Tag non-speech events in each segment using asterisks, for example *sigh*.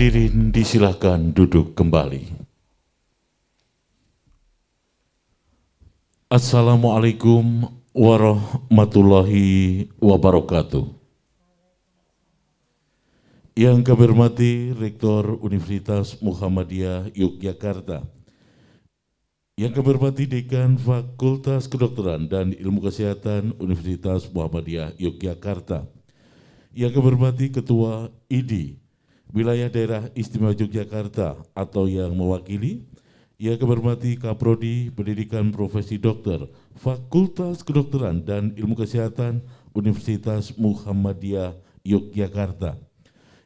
Hadirin disilahkan duduk kembali. Assalamualaikum warahmatullahi wabarakatuh. Yang kami hormati Rektor Universitas Muhammadiyah Yogyakarta. Yang kami hormati Dekan Fakultas Kedokteran dan Ilmu Kesehatan Universitas Muhammadiyah Yogyakarta. Yang kami hormati Ketua IDI wilayah daerah istimewa Yogyakarta atau yang mewakili, ia kebermati Kaprodi Pendidikan Profesi Dokter, Fakultas Kedokteran dan Ilmu Kesehatan Universitas Muhammadiyah Yogyakarta.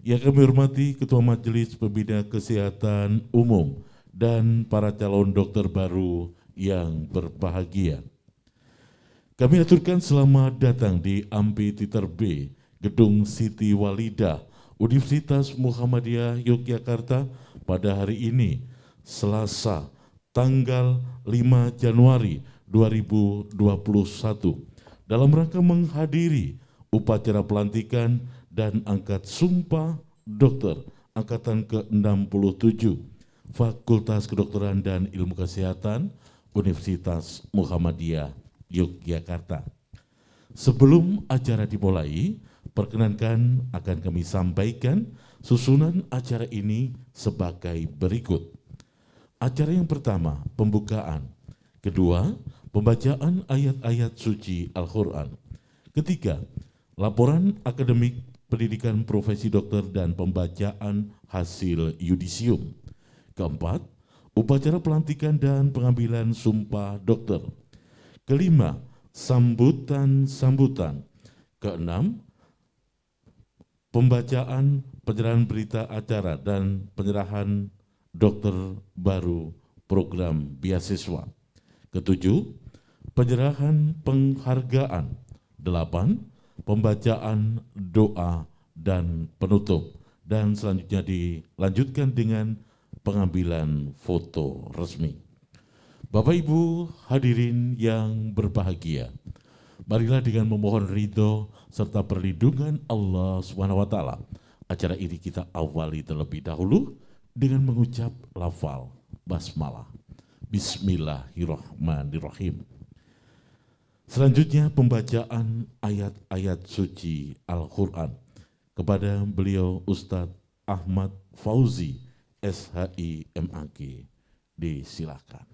Ia kebermati Ketua Majelis Pembina Kesehatan Umum dan para calon dokter baru yang berbahagia. Kami aturkan selamat datang di Ampi Titer B, Gedung Siti Walidah, Universitas Muhammadiyah Yogyakarta pada hari ini, Selasa, tanggal 5 Januari 2021, dalam rangka menghadiri upacara pelantikan dan angkat sumpah dokter angkatan ke-67 Fakultas Kedokteran dan Ilmu Kesehatan Universitas Muhammadiyah Yogyakarta. Sebelum acara dimulai, perkenankan akan kami sampaikan susunan acara ini sebagai berikut. Acara yang pertama, pembukaan. Kedua, pembacaan ayat-ayat suci Al-Quran. Ketiga, laporan akademik pendidikan profesi dokter dan pembacaan hasil yudisium. Keempat, upacara pelantikan dan pengambilan sumpah dokter. Kelima, sambutan-sambutan. Keenam, pembacaan, penyerahan berita acara, dan penyerahan dokter baru program beasiswa. Ketujuh, penyerahan penghargaan. Delapan, pembacaan doa dan penutup. Dan selanjutnya dilanjutkan dengan pengambilan foto resmi. Bapak Ibu hadirin yang berbahagia, marilah dengan memohon ridho serta perlindungan Allah Subhanahu Wa Taala. Acara ini kita awali terlebih dahulu dengan mengucap lafal basmalah. Bismillahirrahmanirrahim. Selanjutnya pembacaan ayat-ayat suci Al-Quran kepada beliau Ustadz Ahmad Fauzi SHI MAG. Disilakan.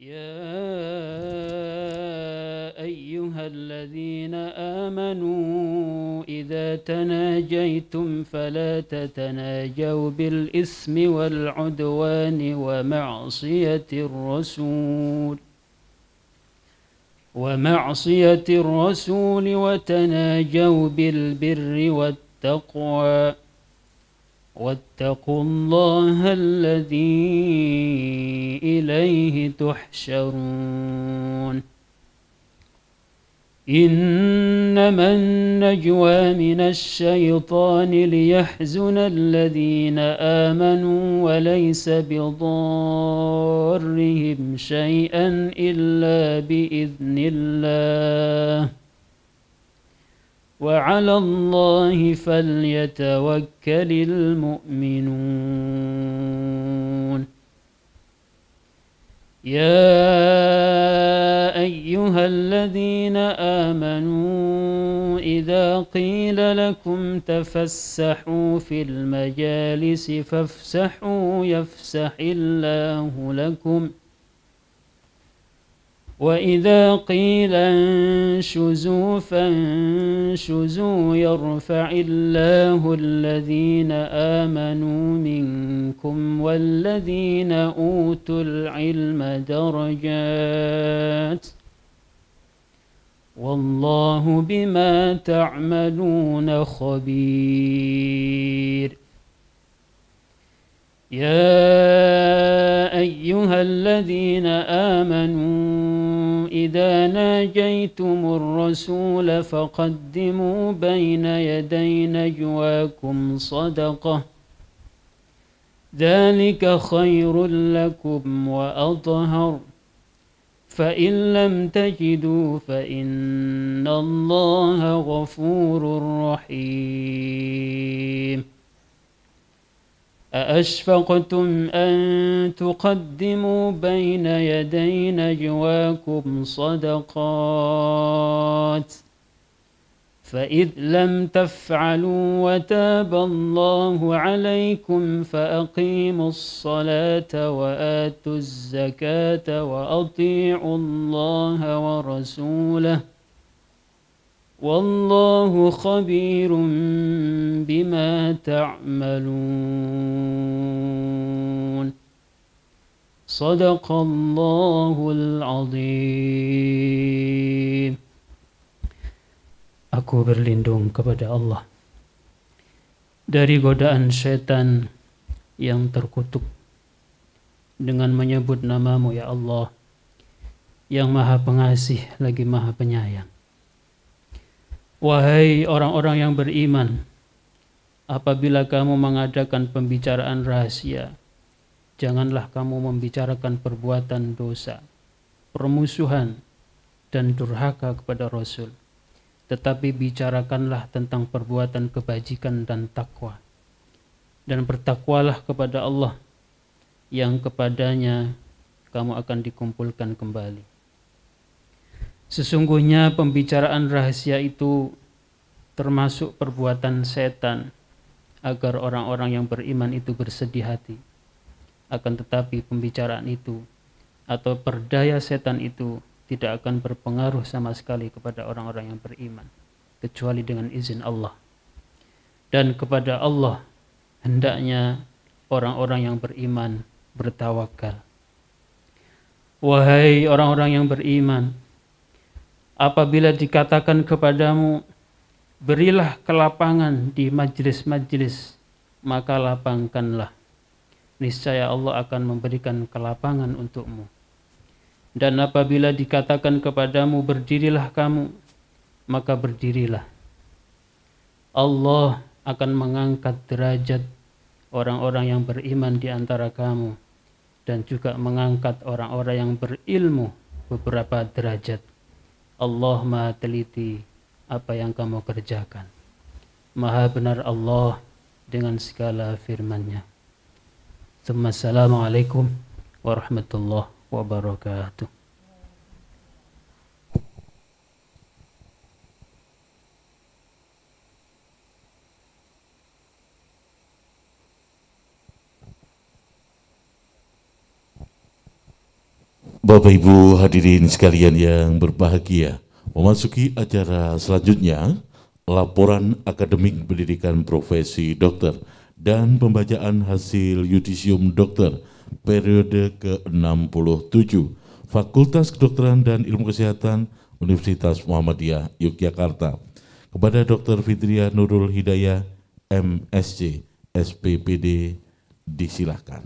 يا أيها الذين آمنوا إذا تناجيتم فلا تتناجوا بالإثم والعدوان ومعصية الرسول ومعصية الرسول وتناجوا بالبر والتقوى واتقوا الله الذي إليه تحشرون إنما النجوى من الشيطان ليحزن الذين آمنوا وليس بضارهم شيئا إلا بإذن الله وعلى الله فليتوكل المؤمنون يا أيها الذين آمنوا إذا قيل لكم تفسحوا في المجالس فافسحوا يفسح الله لكم ۖ وإذا قيل انشزوا فانشزوا يرفع الله الذين آمنوا منكم والذين أوتوا العلم درجات والله بما تعملون خبير يا أيها الذين آمنوا إذا ناجيتم الرسول فقدموا بين يدي نجواكم صدقة ذلك خير لكم وأطهر فإن لم تجدوا فإن الله غفور رحيم أأشفقتم أن تقدموا بين يدي نجواكم صدقات فإذ لم تفعلوا وتاب الله عليكم فأقيموا الصلاة وآتوا الزكاة وأطيعوا الله ورسوله والله خبير بما تعملون صدق الله العظيم Aku berlindung kepada Allah dari godaan setan yang terkutuk dengan menyebut namamu ya Allah yang maha pengasih lagi maha penyayang Wahai orang-orang yang beriman, apabila kamu mengadakan pembicaraan rahasia, janganlah kamu membicarakan perbuatan dosa, permusuhan, dan durhaka kepada Rasul. Tetapi bicarakanlah tentang perbuatan kebajikan dan takwa. Dan bertakwalah kepada Allah yang kepadanya kamu akan dikumpulkan kembali. Sesungguhnya pembicaraan rahasia itu termasuk perbuatan setan agar orang-orang yang beriman itu bersedih hati. Akan tetapi pembicaraan itu atau perdaya setan itu tidak akan berpengaruh sama sekali kepada orang-orang yang beriman kecuali dengan izin Allah. Dan kepada Allah hendaknya orang-orang yang beriman bertawakal. Wahai orang-orang yang beriman, apabila dikatakan kepadamu berilah kelapangan di majlis-majlis maka lapangkanlah niscaya Allah akan memberikan kelapangan untukmu dan apabila dikatakan kepadamu berdirilah kamu maka berdirilah Allah akan mengangkat derajat orang-orang yang beriman di antara kamu dan juga mengangkat orang-orang yang berilmu beberapa derajat. Allah maha teliti apa yang kamu kerjakan. Maha benar Allah dengan segala firman-Nya. Assalamualaikum warahmatullahi wabarakatuh. Bapak Ibu hadirin sekalian yang berbahagia, memasuki acara selanjutnya, laporan akademik pendidikan profesi dokter dan pembacaan hasil yudisium dokter periode ke-67 Fakultas Kedokteran dan Ilmu Kesehatan Universitas Muhammadiyah Yogyakarta kepada Dr. Fitria Nurul Hidayah MSC SPPD disilahkan.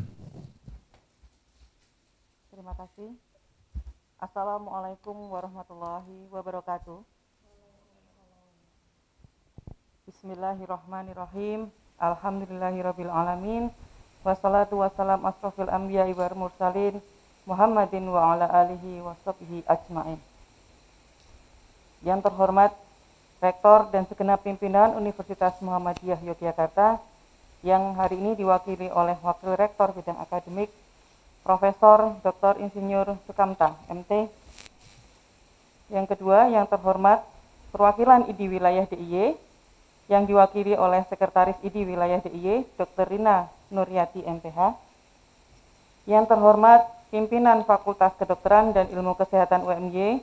Assalamualaikum warahmatullahi wabarakatuh. Bismillahirrahmanirrahim. Alhamdulillahirabbil alamin. Wassalatu wassalamu asrofil anbiya'i wal mursalin Muhammadin wa ala alihi washabbihi ajmain. Yang terhormat Rektor dan segenap pimpinan Universitas Muhammadiyah Yogyakarta yang hari ini diwakili oleh Wakil Rektor Bidang Akademik Profesor Dr. Insinyur Sukamta, MT. Yang kedua, yang terhormat perwakilan IDI wilayah DIY yang diwakili oleh Sekretaris IDI wilayah DIY Dr. Rina Nuryati MPH. Yang terhormat pimpinan Fakultas Kedokteran dan Ilmu Kesehatan UMY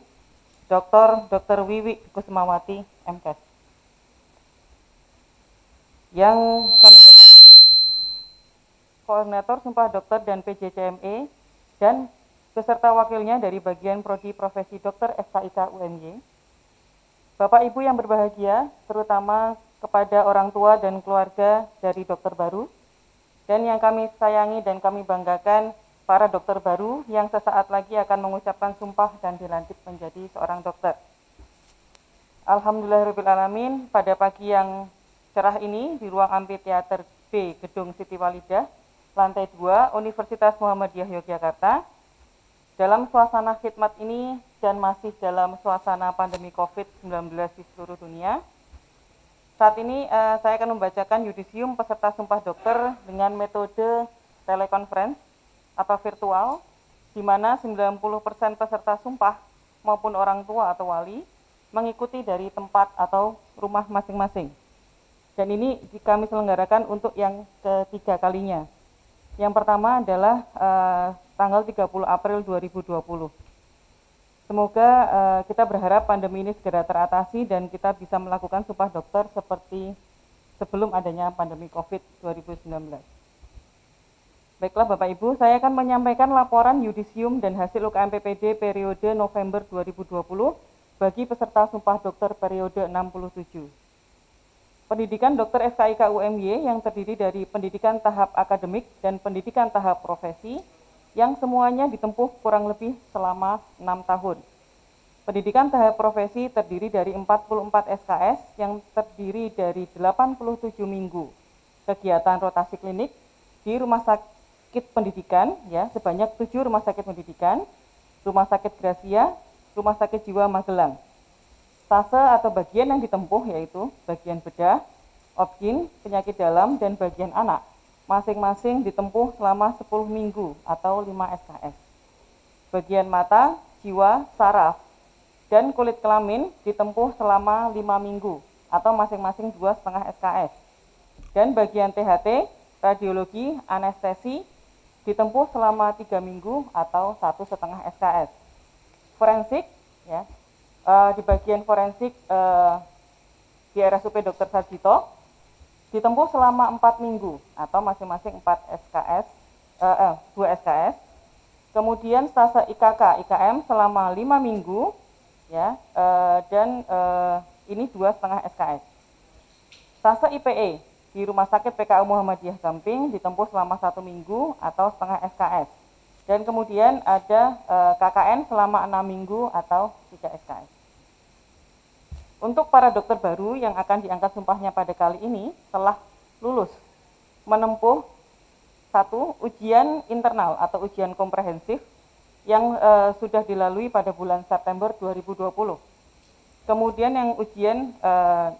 Dr. Dr. Wiwi Kusmawati MKS. Yang kami hormati Koordinator Sumpah Dokter dan PJCME, dan beserta wakilnya dari bagian Prodi Profesi Dokter FKIK UNY. Bapak Ibu yang berbahagia, terutama kepada orang tua dan keluarga dari dokter baru, dan yang kami sayangi dan kami banggakan para dokter baru yang sesaat lagi akan mengucapkan sumpah dan dilantik menjadi seorang dokter. Alhamdulillahirrahmanirrahim, pada pagi yang cerah ini di ruang amfiteater B Gedung Siti Walidah, lantai 2 Universitas Muhammadiyah Yogyakarta. Dalam suasana khidmat ini dan masih dalam suasana pandemi COVID-19 di seluruh dunia, saat ini uh, saya akan membacakan yudisium peserta sumpah dokter dengan metode telekonferensi atau virtual, di mana 90% peserta sumpah maupun orang tua atau wali mengikuti dari tempat atau rumah masing-masing. Dan ini kami selenggarakan untuk yang ketiga kalinya. Yang pertama adalah uh, tanggal 30 April 2020. Semoga uh, kita berharap pandemi ini segera teratasi dan kita bisa melakukan sumpah dokter seperti sebelum adanya pandemi covid 19 Baiklah Bapak Ibu, saya akan menyampaikan laporan yudisium dan hasil UKM PPD periode November 2020 bagi peserta sumpah dokter periode 67. Pendidikan Dokter FKIK UMY yang terdiri dari pendidikan tahap akademik dan pendidikan tahap profesi yang semuanya ditempuh kurang lebih selama 6 tahun. Pendidikan tahap profesi terdiri dari 44 SKS yang terdiri dari 87 minggu kegiatan rotasi klinik di rumah sakit pendidikan ya sebanyak 7 rumah sakit pendidikan, rumah sakit Gracia, rumah sakit jiwa Magelang Fase atau bagian yang ditempuh yaitu bagian bedah, opkin, penyakit dalam, dan bagian anak. Masing-masing ditempuh selama 10 minggu atau 5 SKS. Bagian mata, jiwa, saraf, dan kulit kelamin ditempuh selama 5 minggu atau masing-masing 2,5 SKS. Dan bagian THT, radiologi, anestesi, ditempuh selama 3 minggu atau 1,5 SKS. Forensik, ya, uh, di bagian forensik uh, di RSUP Dr. Sarjito ditempuh selama 4 minggu atau masing-masing 4 SKS, uh, eh, 2 eh, SKS. Kemudian stase IKK, IKM selama 5 minggu ya uh, dan uh, ini dua setengah SKS. Stase IPE di Rumah Sakit PKU Muhammadiyah Gamping ditempuh selama satu minggu atau setengah SKS. Dan kemudian ada uh, KKN selama enam minggu atau tiga SKS. Untuk para dokter baru yang akan diangkat sumpahnya pada kali ini telah lulus menempuh satu ujian internal atau ujian komprehensif yang e, sudah dilalui pada bulan September 2020. Kemudian yang ujian e,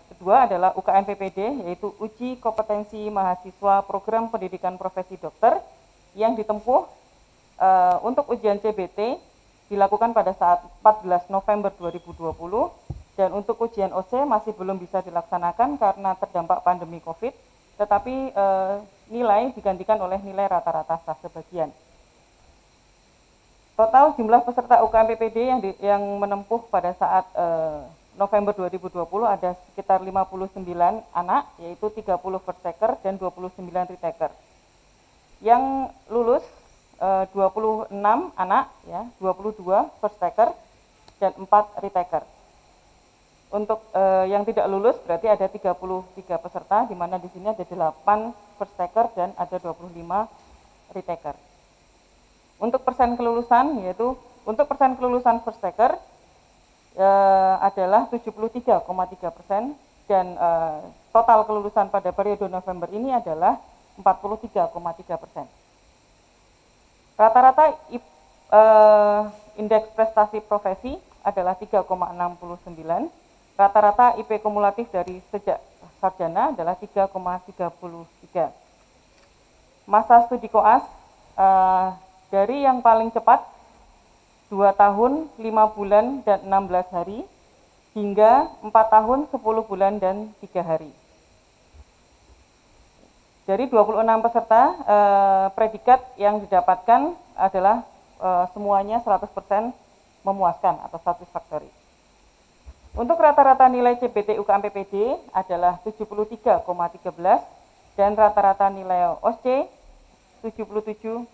kedua adalah UKMPPD, yaitu uji kompetensi mahasiswa program pendidikan profesi dokter yang ditempuh e, untuk ujian CBT dilakukan pada saat 14 November 2020 dan untuk ujian OC masih belum bisa dilaksanakan karena terdampak pandemi COVID, tetapi e, nilai digantikan oleh nilai rata-rata sah sebagian. Total jumlah peserta UKMPPD yang di, yang menempuh pada saat e, November 2020 ada sekitar 59 anak, yaitu 30 first taker dan 29 retaker. Yang lulus e, eh, 26 anak, ya 22 first taker dan 4 retaker. Untuk uh, yang tidak lulus berarti ada 33 peserta, di mana di sini ada 8 first taker dan ada 25 retaker. Untuk persen kelulusan, yaitu untuk persen kelulusan first taker uh, adalah 73,3 persen dan uh, total kelulusan pada periode November ini adalah 43,3 persen. Rata-rata uh, indeks prestasi profesi adalah 3,69 Rata-rata IP kumulatif dari sejak sarjana adalah 3,33. Masa studi koas eh, dari yang paling cepat 2 tahun 5 bulan dan 16 hari hingga 4 tahun 10 bulan dan 3 hari. Dari 26 peserta, eh, predikat yang didapatkan adalah eh, semuanya 100% memuaskan atau satisfactory. Untuk rata-rata nilai CBT UKM PPD adalah 73,13 dan rata-rata nilai OSC 77,65.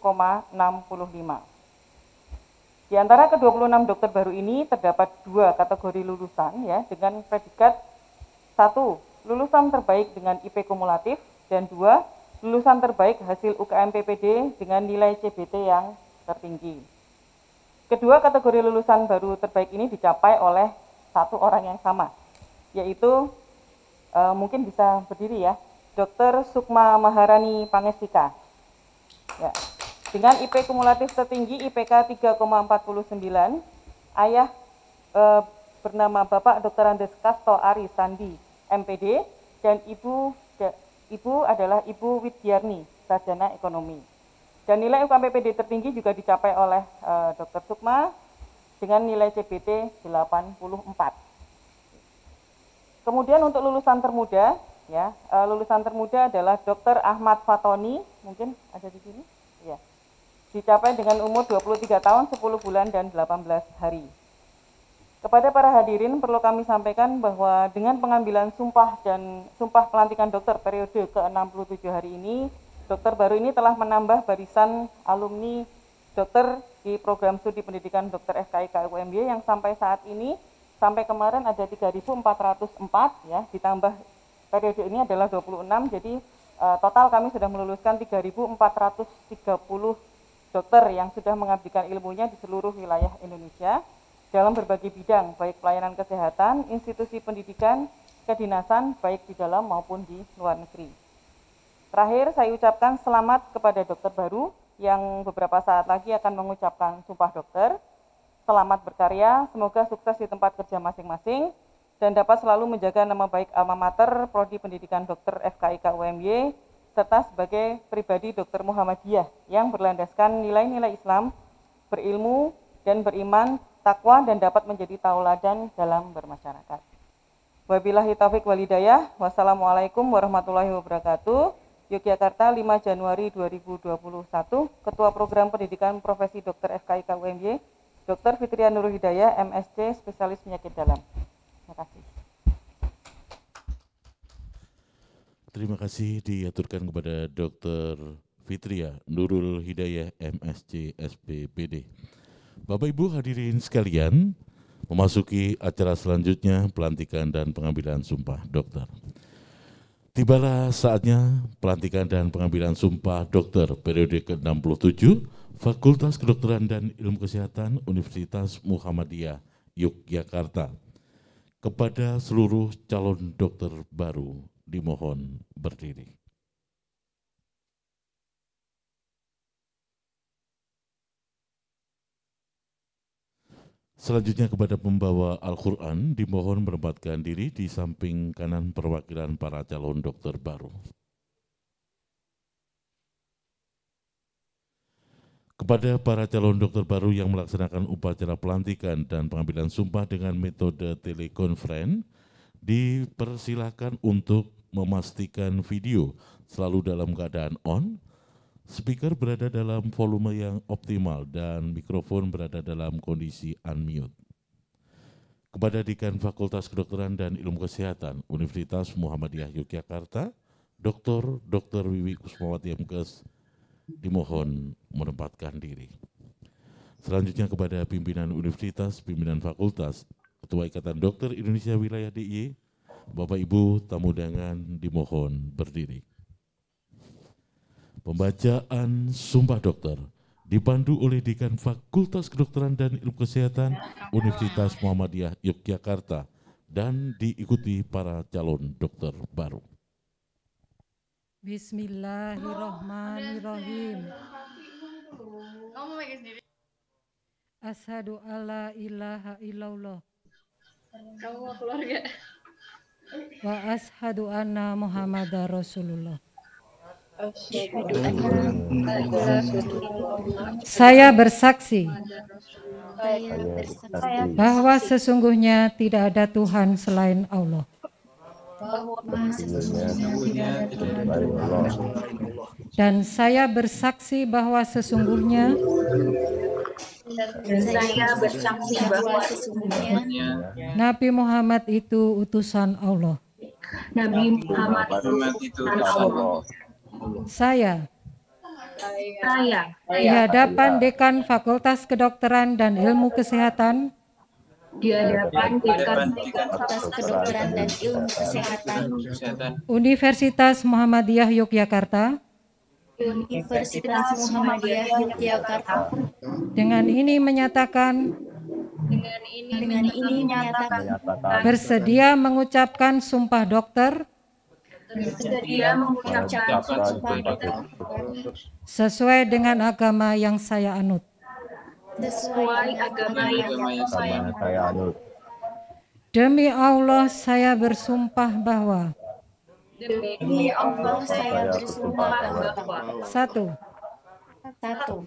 Di antara ke-26 dokter baru ini terdapat dua kategori lulusan ya dengan predikat satu lulusan terbaik dengan IP kumulatif dan dua lulusan terbaik hasil UKM PPD dengan nilai CBT yang tertinggi. Kedua kategori lulusan baru terbaik ini dicapai oleh satu orang yang sama, yaitu e, mungkin bisa berdiri ya, Dr. Sukma Maharani Pangestika. Ya. Dengan IP kumulatif tertinggi IPK 3,49, ayah e, bernama Bapak Dr. Andes Kasto Ari Sandi, MPD, dan Ibu Ibu adalah Ibu Widyarni, Sarjana Ekonomi. Dan nilai UKMPPD tertinggi juga dicapai oleh e, eh, Dr. Sukma dengan nilai CBT 84. Kemudian untuk lulusan termuda, ya, eh, lulusan termuda adalah Dr. Ahmad Fatoni, mungkin ada di sini, ya. Dicapai dengan umur 23 tahun, 10 bulan, dan 18 hari. Kepada para hadirin perlu kami sampaikan bahwa dengan pengambilan sumpah dan sumpah pelantikan dokter periode ke-67 hari ini, dokter baru ini telah menambah barisan alumni dokter di program studi pendidikan dokter SKIK UMY yang sampai saat ini sampai kemarin ada 3.404 ya ditambah periode ini adalah 26 jadi uh, total kami sudah meluluskan 3.430 dokter yang sudah mengabdikan ilmunya di seluruh wilayah Indonesia dalam berbagai bidang baik pelayanan kesehatan, institusi pendidikan, kedinasan baik di dalam maupun di luar negeri. Terakhir saya ucapkan selamat kepada dokter baru yang beberapa saat lagi akan mengucapkan sumpah dokter. Selamat berkarya, semoga sukses di tempat kerja masing-masing dan dapat selalu menjaga nama baik alma mater Prodi Pendidikan Dokter FKIK UMY serta sebagai pribadi dokter Muhammadiyah yang berlandaskan nilai-nilai Islam, berilmu dan beriman, takwa dan dapat menjadi tauladan dalam bermasyarakat. Wabillahi taufik walidayah. Wassalamualaikum warahmatullahi wabarakatuh. Yogyakarta 5 Januari 2021, Ketua Program Pendidikan Profesi Dr. FKIK UMY, Dr. Fitria Nurul Hidayah, MSC, spesialis penyakit dalam. Terima kasih. Terima kasih diaturkan kepada Dr. Fitria Nurul Hidayah, MSC, SPPD. Bapak Ibu hadirin sekalian, memasuki acara selanjutnya pelantikan dan pengambilan sumpah dokter. Tibalah saatnya pelantikan dan pengambilan sumpah dokter periode ke-67 Fakultas Kedokteran dan Ilmu Kesehatan Universitas Muhammadiyah Yogyakarta. Kepada seluruh calon dokter baru dimohon berdiri. Selanjutnya kepada pembawa Al-Quran dimohon menempatkan diri di samping kanan perwakilan para calon dokter baru. Kepada para calon dokter baru yang melaksanakan upacara pelantikan dan pengambilan sumpah dengan metode telekonferen, dipersilahkan untuk memastikan video selalu dalam keadaan on Speaker berada dalam volume yang optimal dan mikrofon berada dalam kondisi unmute. Kepada Dekan Fakultas Kedokteran dan Ilmu Kesehatan Universitas Muhammadiyah Yogyakarta, Dr. Dr. Wiwi Kusmawati Mkes, dimohon menempatkan diri. Selanjutnya kepada pimpinan universitas, pimpinan fakultas, Ketua Ikatan Dokter Indonesia Wilayah DIY, Bapak Ibu tamu undangan dimohon berdiri. Pembacaan Sumpah Dokter dipandu oleh Dekan Fakultas Kedokteran dan Ilmu Kesehatan Universitas Muhammadiyah Yogyakarta dan diikuti para calon dokter baru. Bismillahirrahmanirrahim. Ashadu alla ilaha illallah. Kamu keluarga. Wa ashadu anna Muhammadar Rasulullah. Saya bersaksi bahwa sesungguhnya tidak ada Tuhan selain Allah. Dan saya bersaksi bahwa sesungguhnya Nabi Muhammad itu utusan Allah. Nabi Muhammad itu utusan Allah. Saya. Saya. Di hadapan Dekan Fakultas Kedokteran dan Ilmu Kesehatan. Di hadapan Dekan Fakultas Kedokteran dan Ilmu Kesehatan. Universitas Muhammadiyah Yogyakarta. Universitas Muhammadiyah Yogyakarta. Dengan ini menyatakan dengan ini, dengan ini menyatakan bersedia mengucapkan sumpah dokter dia ya, mengucapkan sesuai dengan agama yang saya anut. Sesuai agama yang saya anut. Demi Allah saya bersumpah bahwa Demi Allah saya bersumpah bahwa Satu. Satu.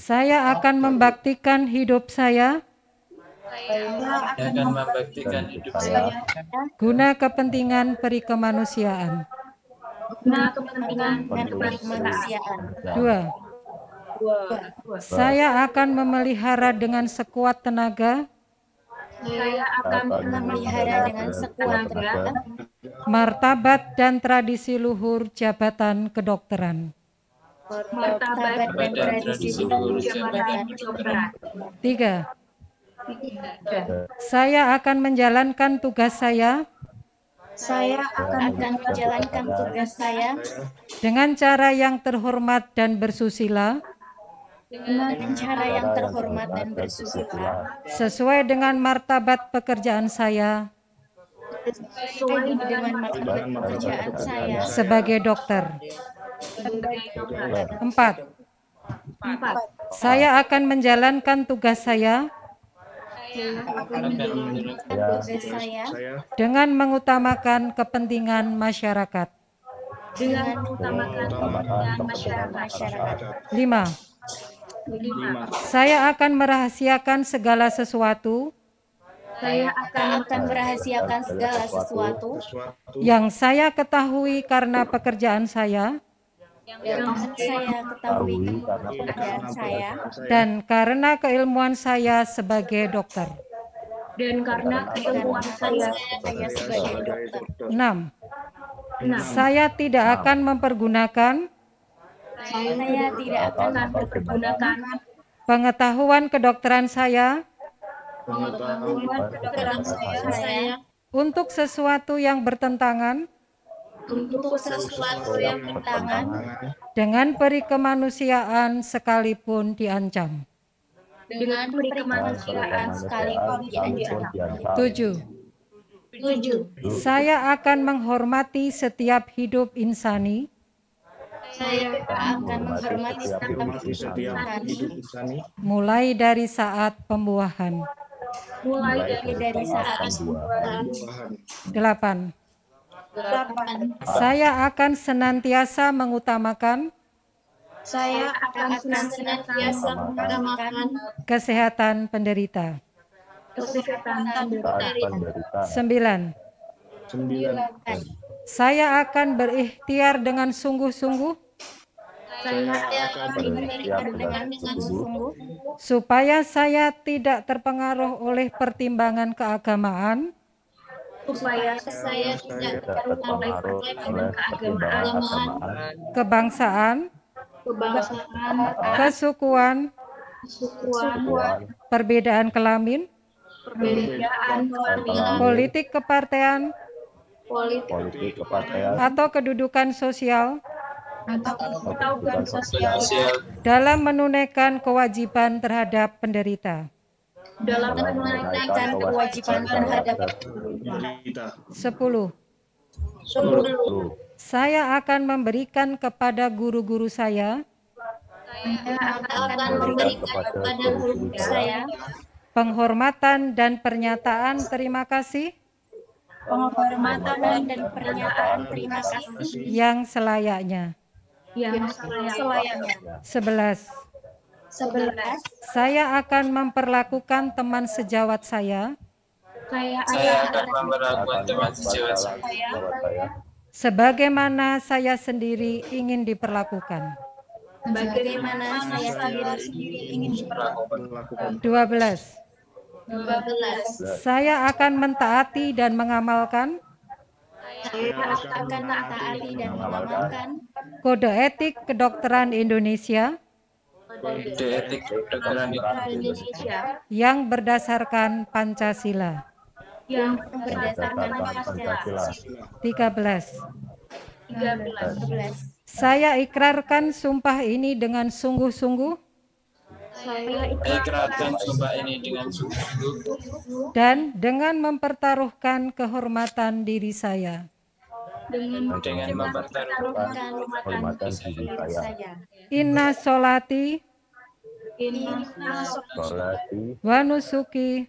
Saya akan membaktikan hidup saya dengan membaktikan hidup saya ya. guna kepentingan perikemanusiaan guna kepentingan perikemanusiaan dua saya akan memelihara dengan sekuat tenaga saya akan memelihara dengan sekuat tenaga martabat dan tradisi luhur jabatan kedokteran martabat dan tradisi luhur jabatan kedokteran tiga saya akan menjalankan tugas saya. Saya akan menjalankan tugas saya dengan cara yang terhormat dan bersusila. Dengan cara yang terhormat dan bersusila. Sesuai dengan martabat pekerjaan saya. Sesuai dengan martabat pekerjaan saya. Sebagai dokter. Empat. Empat. Saya akan menjalankan tugas saya. Iya, iya, dengan mengutamakan kepentingan masyarakat. Dengan mengutamakan kepentingan masyarakat. Lima. Lima. Saya akan merahasiakan segala sesuatu. Saya akan akan merahasiakan segala sesuatu yang saya ketahui karena pekerjaan saya yang, yang saya iya, ketahui, saya dan karena keilmuan saya sebagai dokter dan karena keilmuan saya, sebagai dokter. 6. Saya tidak akan mempergunakan saya, tidak akan mempergunakan pengetahuan kedokteran saya untuk sesuatu yang bertentangan untuk sesuatu yang dengan peri kemanusiaan sekalipun diancam. Dengan peri kemanusiaan sekalipun diancam. Tujuh. Tujuh. Saya akan menghormati setiap hidup insani saya akan menghormati setiap hidup insani mulai dari saat pembuahan mulai dari, dari saat pembuahan delapan saya akan senantiasa mengutamakan saya akan senantiasa mengutamakan kesehatan penderita. Kesehatan penderita. 9. Sembilan. Saya akan berikhtiar dengan sungguh-sungguh. Saya akan berikhtiar dengan sungguh-sungguh. Supaya saya tidak terpengaruh oleh pertimbangan keagamaan supaya saya tidak terpengaruh oleh keagamaan, kebangsaan, kebangsaan, kesukuan, kesukuan, perbedaan kelamin, perbedaan kelamin, politik kepartean, politik kepartean, atau kedudukan sosial, atau kedudukan sosial dalam menunaikan kewajiban terhadap penderita dalam menunaikan kewajiban terhadap kita. Sepuluh. Sepuluh. Saya akan memberikan kepada guru-guru saya. Saya akan memberikan kepada guru-guru saya. Penghormatan dan pernyataan terima kasih. Penghormatan dan pernyataan terima kasih. Yang selayaknya. Yang selayaknya. Sebelas. 11. Saya akan memperlakukan teman sejawat saya. Saya, saya akan memperlakukan teman sejawat saya. Sebagaimana saya sendiri ingin diperlakukan. Sebagaimana saya sendiri ingin diperlakukan. 12. 12. Saya akan mentaati dan mengamalkan. Saya akan mentaati dan mengamalkan. Kode etik kedokteran Indonesia. Kode Etik Kedokteran Indonesia yang berdasarkan Pancasila. Yang berdasarkan Pancasila. 13. 13. Saya ikrarkan sumpah ini dengan sungguh-sungguh. Saya ikrarkan sumpah ini dengan sungguh-sungguh. Dan dengan mempertaruhkan kehormatan diri saya dengan, dengan mempertaruhkan kehormatan diri saya. Inna solati wa nusuki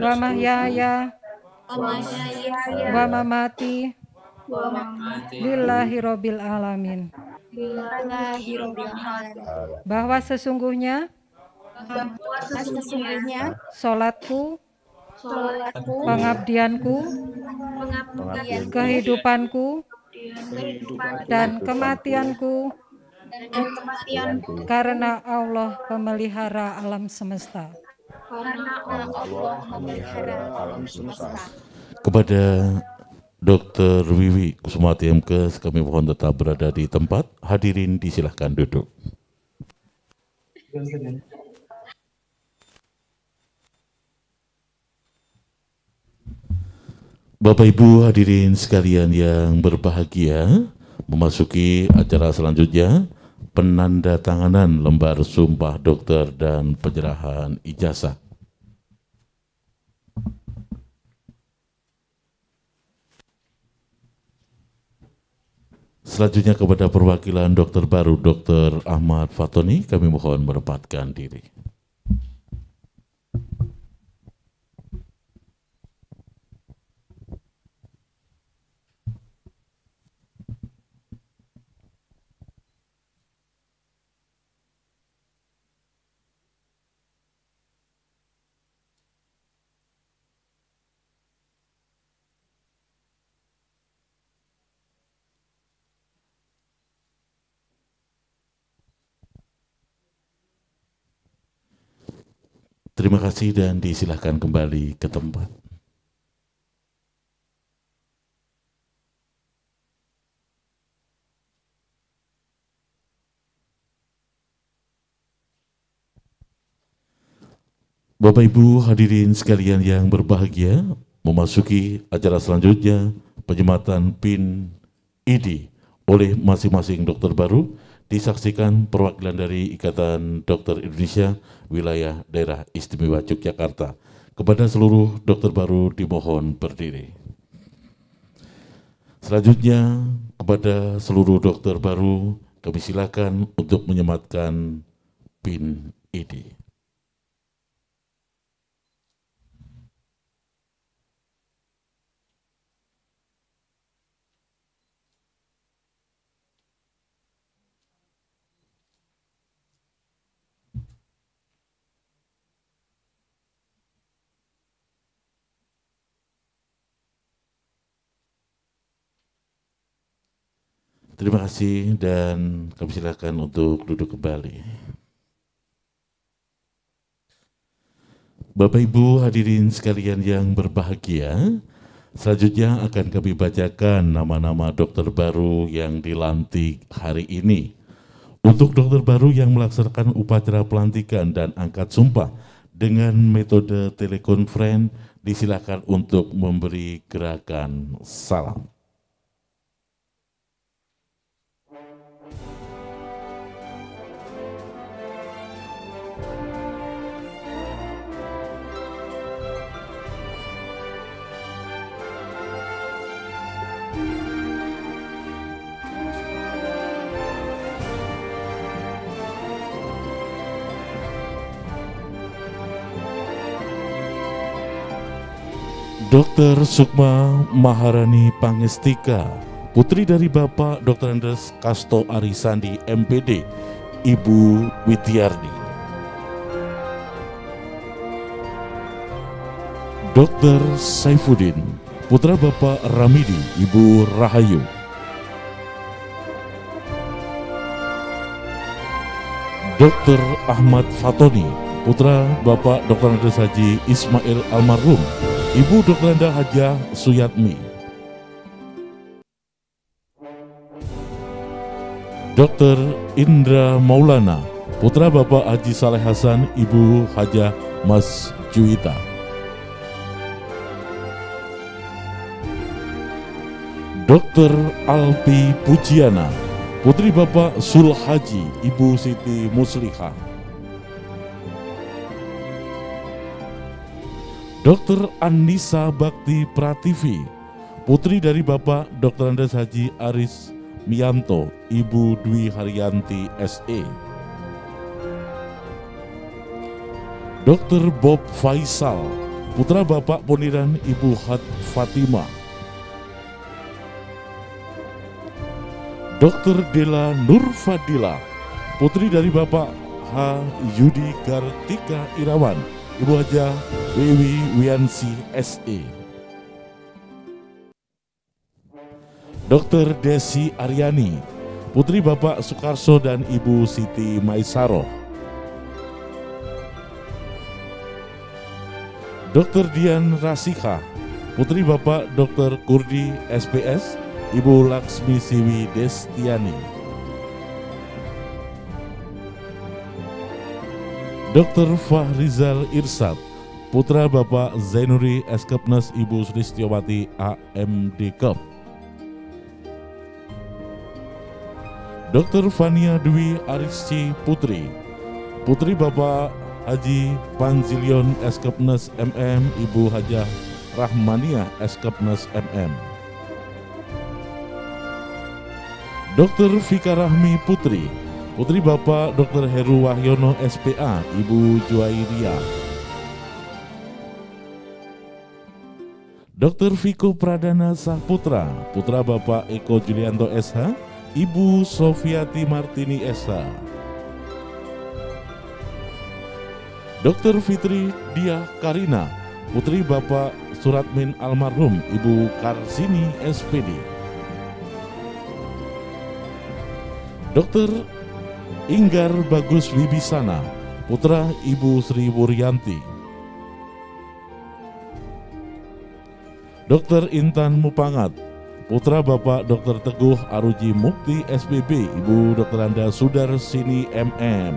wa mahyaya wa mamati lillahi alamin bahwa sesungguhnya salatku Solatku, pengabdianku, kehidupanku, dan kematianku karena Allah pemelihara alam semesta karena Allah pemelihara alam semesta kepada Dr. Wiwi Kusumati MKes kami mohon tetap berada di tempat hadirin disilahkan duduk Bapak Ibu hadirin sekalian yang berbahagia memasuki acara selanjutnya penanda tanganan lembar sumpah dokter dan penyerahan ijazah. Selanjutnya kepada perwakilan dokter baru Dr. Ahmad Fatoni kami mohon merempatkan diri. Terima kasih dan disilahkan kembali ke tempat. Bapak Ibu hadirin sekalian yang berbahagia, memasuki acara selanjutnya penyematan PIN ID oleh masing-masing dokter baru disaksikan perwakilan dari Ikatan Dokter Indonesia wilayah daerah istimewa Yogyakarta. Kepada seluruh dokter baru dimohon berdiri. Selanjutnya, kepada seluruh dokter baru, kami silakan untuk menyematkan PIN ID. Terima kasih dan kami silakan untuk duduk kembali. Bapak Ibu hadirin sekalian yang berbahagia, selanjutnya akan kami bacakan nama-nama dokter baru yang dilantik hari ini. Untuk dokter baru yang melaksanakan upacara pelantikan dan angkat sumpah dengan metode telekonferen, disilakan untuk memberi gerakan salam. Dr. Sukma Maharani Pangestika, putri dari Bapak Dr. Andres Kasto Arisandi MPD, Ibu Widyardi. Dr. Saifuddin, putra Bapak Ramidi, Ibu Rahayu. Dr. Ahmad Fatoni, putra Bapak Dr. Andes Haji Ismail Almarhum, Ibu Dr. Anda Haja Suyatmi. Dr. Indra Maulana, putra Bapak Haji Saleh Hasan, Ibu Haja Mas Juwita. Dr. Alpi Pujiana, putri Bapak Sulhaji, Ibu Siti Musliha. Dr. Andisa Bakti Prativi, putri dari Bapak Dr. Andes Haji Aris Mianto, Ibu Dwi Haryanti SE. Dr. Bob Faisal, putra Bapak Poniran Ibu Hat Fatima. Dr. Dela Nur Fadila, putri dari Bapak H. Yudi Kartika Irawan, Ibu Haja Wiwi Wiansi SE. Dr. Desi Aryani, putri Bapak Sukarso dan Ibu Siti Maisaro. Dr. Dian Rasika, putri Bapak Dr. Kurdi SPS, Ibu Laksmi Siwi Destiani. Dr. Fahrizal Irsad, putra Bapak Zainuri Eskepnes Ibu Sulistiowati AMD Cup. Dr. Fania Dwi Arisci Putri, putri Bapak Haji Panzilion Eskepnes MM Ibu Hajah Rahmania Eskepnes MM. Dr. Fika Rahmi Putri, Putri Bapak Dr. Heru Wahyono SPA, Ibu Juwairia. Dr. Viko Pradana Saputra, putra Bapak Eko Julianto SH, Ibu Sofiati Martini SH. Dr. Fitri Diah Karina, putri Bapak Suratmin Almarhum Ibu Karsini SPD. Dr. Inggar Bagus Wibisana, putra Ibu Sri Wuryanti. Dr. Intan Mupangat, putra Bapak Dr. Teguh Aruji Mukti SPB, Ibu Dr. Anda Sudar Sini MM.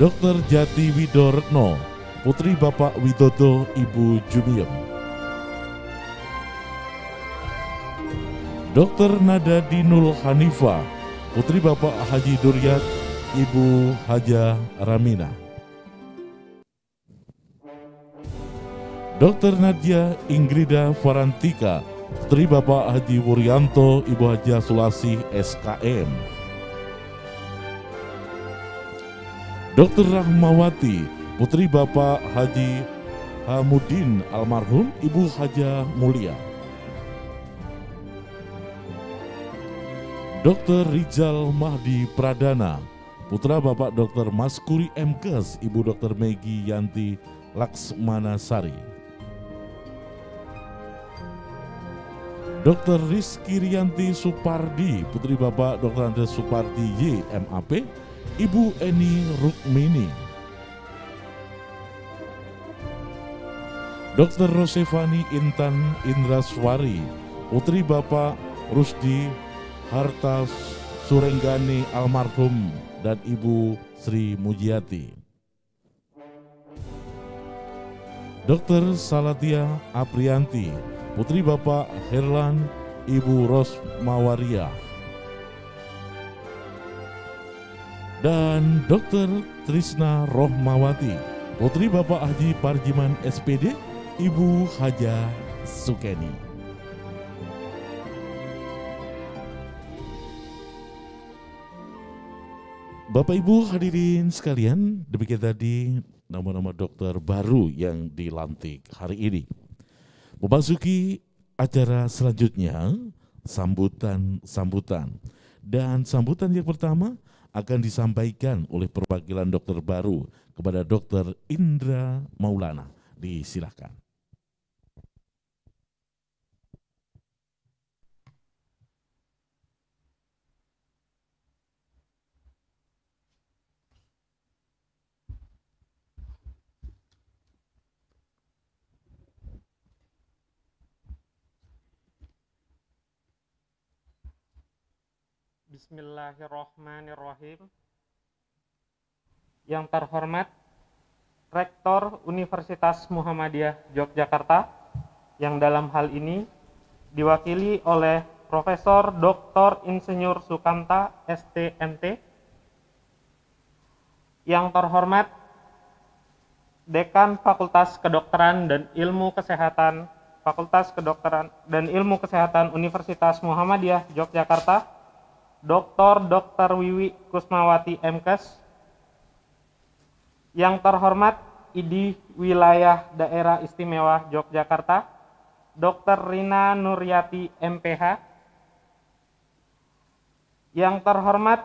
Dr. Jati Widoretno, putri Bapak Widodo Ibu Jumiem. Dr. Nada Dinul Hanifa, putri Bapak Haji Duryat, Ibu Haja Ramina. Dr. Nadia Ingrida Farantika, putri Bapak Haji Wuryanto, Ibu Haja Sulasi SKM. Dr. Rahmawati, putri Bapak Haji Hamudin almarhum Ibu Haja Mulia. Dr. Rizal Mahdi Pradana, putra Bapak Dr. Maskuri Mkes, Ibu Dr. Megi Yanti Laksmana Sari. Dr. Rizky Rianti Supardi, putri Bapak Dr. Andres Supardi Y, MAP, Ibu Eni Rukmini. Dr. Rosefani Intan Indraswari, putri Bapak Rusdi Harta Surenggani almarhum dan Ibu Sri Mujiati. Dr. Salatia Aprianti, putri Bapak Herlan, Ibu Rosmawaria. Dan Dr. Trisna Rohmawati, putri Bapak Haji Parjiman SPD, Ibu Haja Sukeni. Bapak Ibu hadirin sekalian, demikian tadi nama-nama dokter baru yang dilantik hari ini. Memasuki acara selanjutnya, sambutan-sambutan. Dan sambutan yang pertama akan disampaikan oleh perwakilan dokter baru kepada dokter Indra Maulana. Disilahkan. Bismillahirrahmanirrahim. Hmm. Yang terhormat Rektor Universitas Muhammadiyah Yogyakarta yang dalam hal ini diwakili oleh Profesor Dr. Insinyur Sukanta STMT. Yang terhormat Dekan Fakultas Kedokteran dan Ilmu Kesehatan Fakultas Kedokteran dan Ilmu Kesehatan Universitas Muhammadiyah Yogyakarta Dr. Dr. Wiwi Kusmawati MKes. Yang terhormat IDI Wilayah Daerah Istimewa Yogyakarta, Dr. Rina Nuryati MPH. Yang terhormat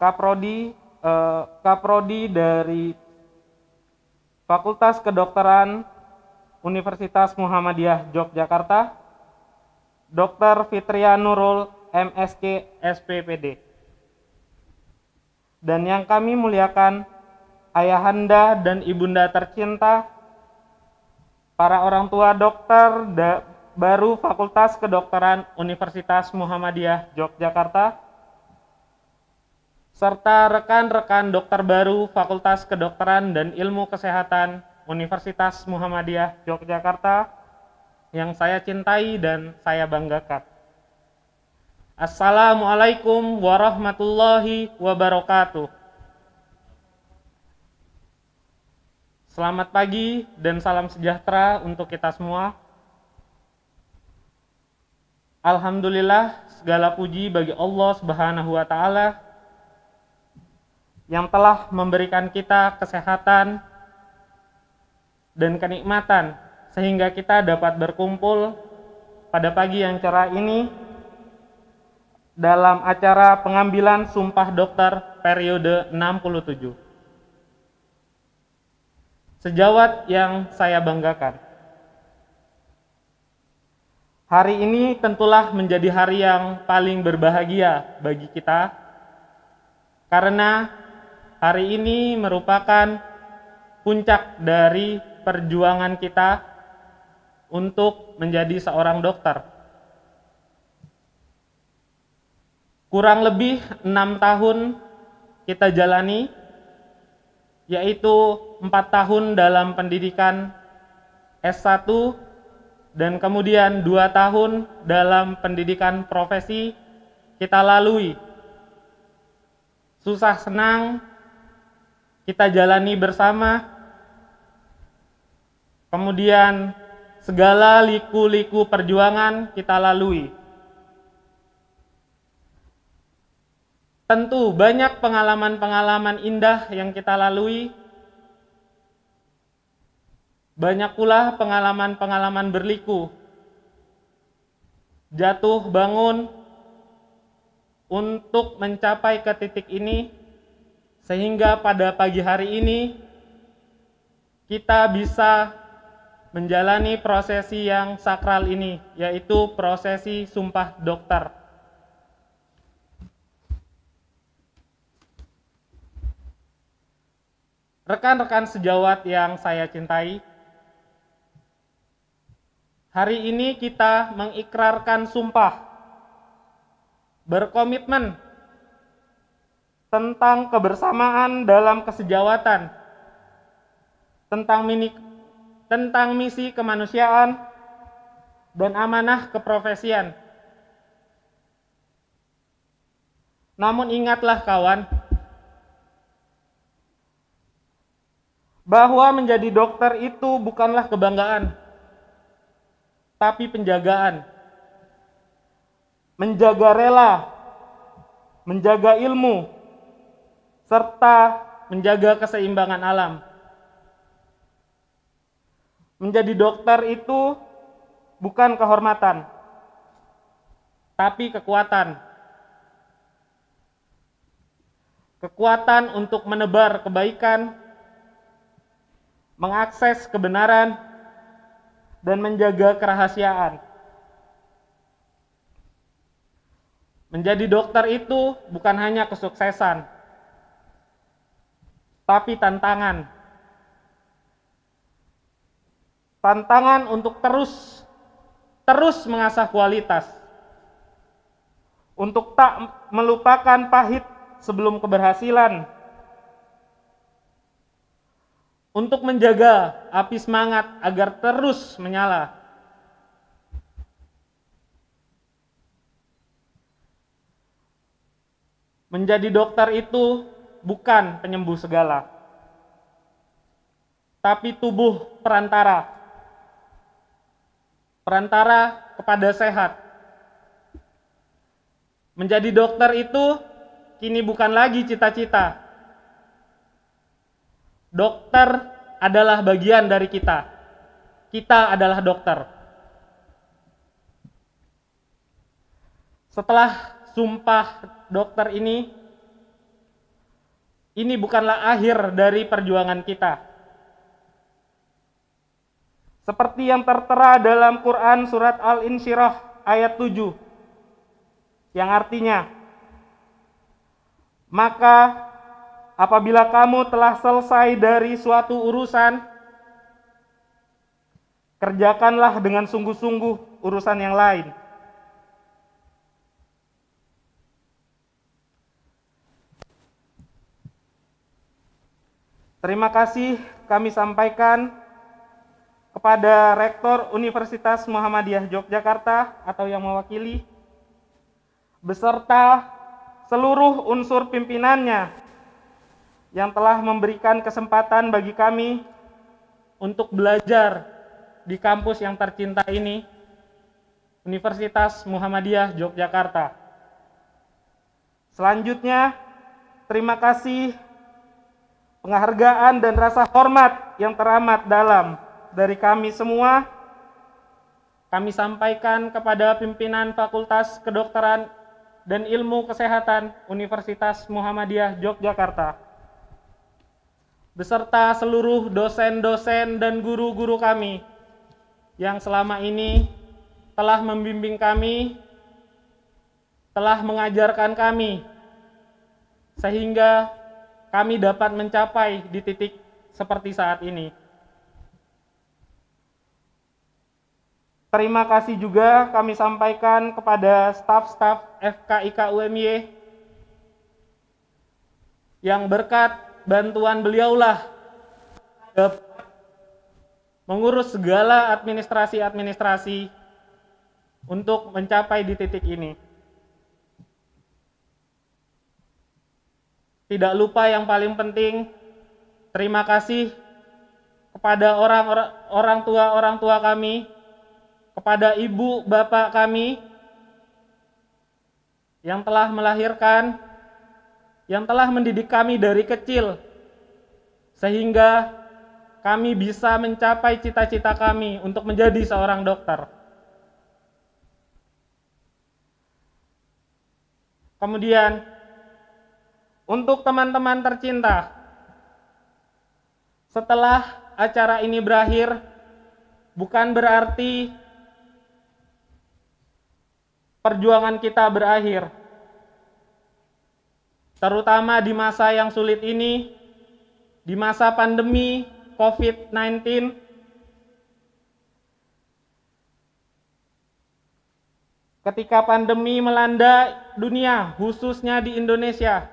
Kaprodi eh, Kaprodi dari Fakultas Kedokteran Universitas Muhammadiyah Yogyakarta, Dr. Fitria Nurul MSK SPPD. Dan yang kami muliakan, ayahanda dan ibunda tercinta, para orang tua dokter da, baru Fakultas Kedokteran Universitas Muhammadiyah Yogyakarta, serta rekan-rekan dokter baru Fakultas Kedokteran dan Ilmu Kesehatan Universitas Muhammadiyah Yogyakarta yang saya cintai dan saya banggakan. Assalamualaikum warahmatullahi wabarakatuh. Selamat pagi dan salam sejahtera untuk kita semua. Alhamdulillah, segala puji bagi Allah Subhanahu wa taala yang telah memberikan kita kesehatan dan kenikmatan sehingga kita dapat berkumpul pada pagi yang cerah ini dalam acara pengambilan sumpah dokter periode 67. Sejawat yang saya banggakan. Hari ini tentulah menjadi hari yang paling berbahagia bagi kita karena hari ini merupakan puncak dari perjuangan kita untuk menjadi seorang dokter. kurang lebih enam tahun kita jalani, yaitu empat tahun dalam pendidikan S1 dan kemudian dua tahun dalam pendidikan profesi kita lalui. Susah senang kita jalani bersama. Kemudian segala liku-liku perjuangan kita lalui. Tentu banyak pengalaman-pengalaman indah yang kita lalui. Banyak pula pengalaman-pengalaman berliku. Jatuh bangun untuk mencapai ke titik ini sehingga pada pagi hari ini kita bisa menjalani prosesi yang sakral ini yaitu prosesi sumpah dokter. rekan-rekan sejawat yang saya cintai, hari ini kita mengikrarkan sumpah berkomitmen tentang kebersamaan dalam kesejawatan, tentang mini, tentang misi kemanusiaan dan amanah keprofesian. Namun ingatlah kawan, bahwa menjadi dokter itu bukanlah kebanggaan, tapi penjagaan. Menjaga rela, menjaga ilmu, serta menjaga keseimbangan alam. Menjadi dokter itu bukan kehormatan, tapi kekuatan. Kekuatan untuk menebar kebaikan mengakses kebenaran, dan menjaga kerahasiaan. Menjadi dokter itu bukan hanya kesuksesan, tapi tantangan. Tantangan untuk terus terus mengasah kualitas. Untuk tak melupakan pahit sebelum keberhasilan untuk menjaga api semangat agar terus menyala. Menjadi dokter itu bukan penyembuh segala, tapi tubuh perantara. Perantara kepada sehat. Menjadi dokter itu kini bukan lagi cita-cita, Dokter adalah bagian dari kita. Kita adalah dokter. Setelah sumpah dokter ini, ini bukanlah akhir dari perjuangan kita. Seperti yang tertera dalam Quran surat Al-Insyirah ayat 7 yang artinya maka apabila kamu telah selesai dari suatu urusan, kerjakanlah dengan sungguh-sungguh urusan yang lain. Terima kasih kami sampaikan kepada Rektor Universitas Muhammadiyah Yogyakarta atau yang mewakili, beserta seluruh unsur pimpinannya yang telah memberikan kesempatan bagi kami untuk belajar di kampus yang tercinta ini, Universitas Muhammadiyah Yogyakarta. Selanjutnya, terima kasih penghargaan dan rasa hormat yang teramat dalam dari kami semua. Kami sampaikan kepada pimpinan Fakultas Kedokteran dan Ilmu Kesehatan Universitas Muhammadiyah Yogyakarta beserta seluruh dosen-dosen dan guru-guru kami yang selama ini telah membimbing kami, telah mengajarkan kami, sehingga kami dapat mencapai di titik seperti saat ini. Terima kasih juga kami sampaikan kepada staf-staf FKIK UMY yang berkat bantuan beliaulah mengurus segala administrasi-administrasi untuk mencapai di titik ini. Tidak lupa yang paling penting, terima kasih kepada orang orang, tua orang tua kami, kepada ibu bapak kami yang telah melahirkan yang telah mendidik kami dari kecil, sehingga kami bisa mencapai cita-cita kami untuk menjadi seorang dokter. Kemudian, untuk teman-teman tercinta, setelah acara ini berakhir, bukan berarti perjuangan kita berakhir terutama di masa yang sulit ini, di masa pandemi COVID-19. Ketika pandemi melanda dunia, khususnya di Indonesia,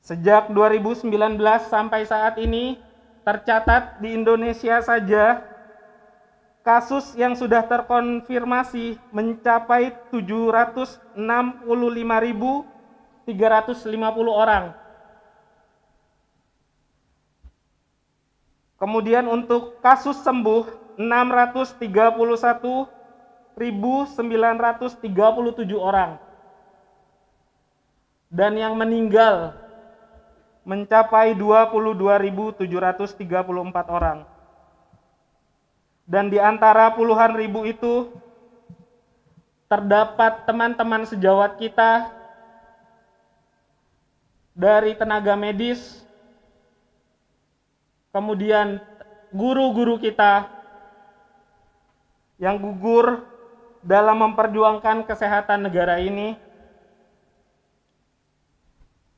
sejak 2019 sampai saat ini, tercatat di Indonesia saja kasus yang sudah terkonfirmasi mencapai 765.350 orang. Kemudian untuk kasus sembuh 631.937 orang. Dan yang meninggal mencapai 22.734 orang. Dan di antara puluhan ribu itu terdapat teman-teman sejawat kita dari tenaga medis, kemudian guru-guru kita yang gugur dalam memperjuangkan kesehatan negara ini.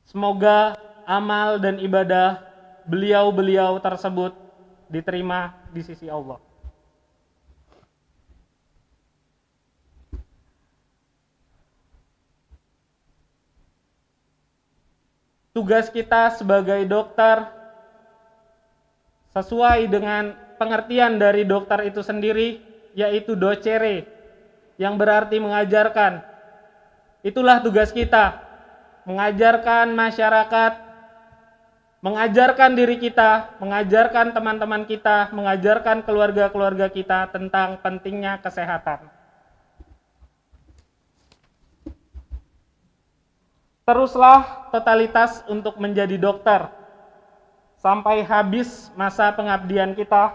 Semoga amal dan ibadah beliau-beliau tersebut diterima di sisi Allah. tugas kita sebagai dokter sesuai dengan pengertian dari dokter itu sendiri, yaitu docere, yang berarti mengajarkan. Itulah tugas kita, mengajarkan masyarakat, mengajarkan diri kita, mengajarkan teman-teman kita, mengajarkan keluarga-keluarga kita tentang pentingnya kesehatan. Teruslah totalitas untuk menjadi dokter sampai habis masa pengabdian kita,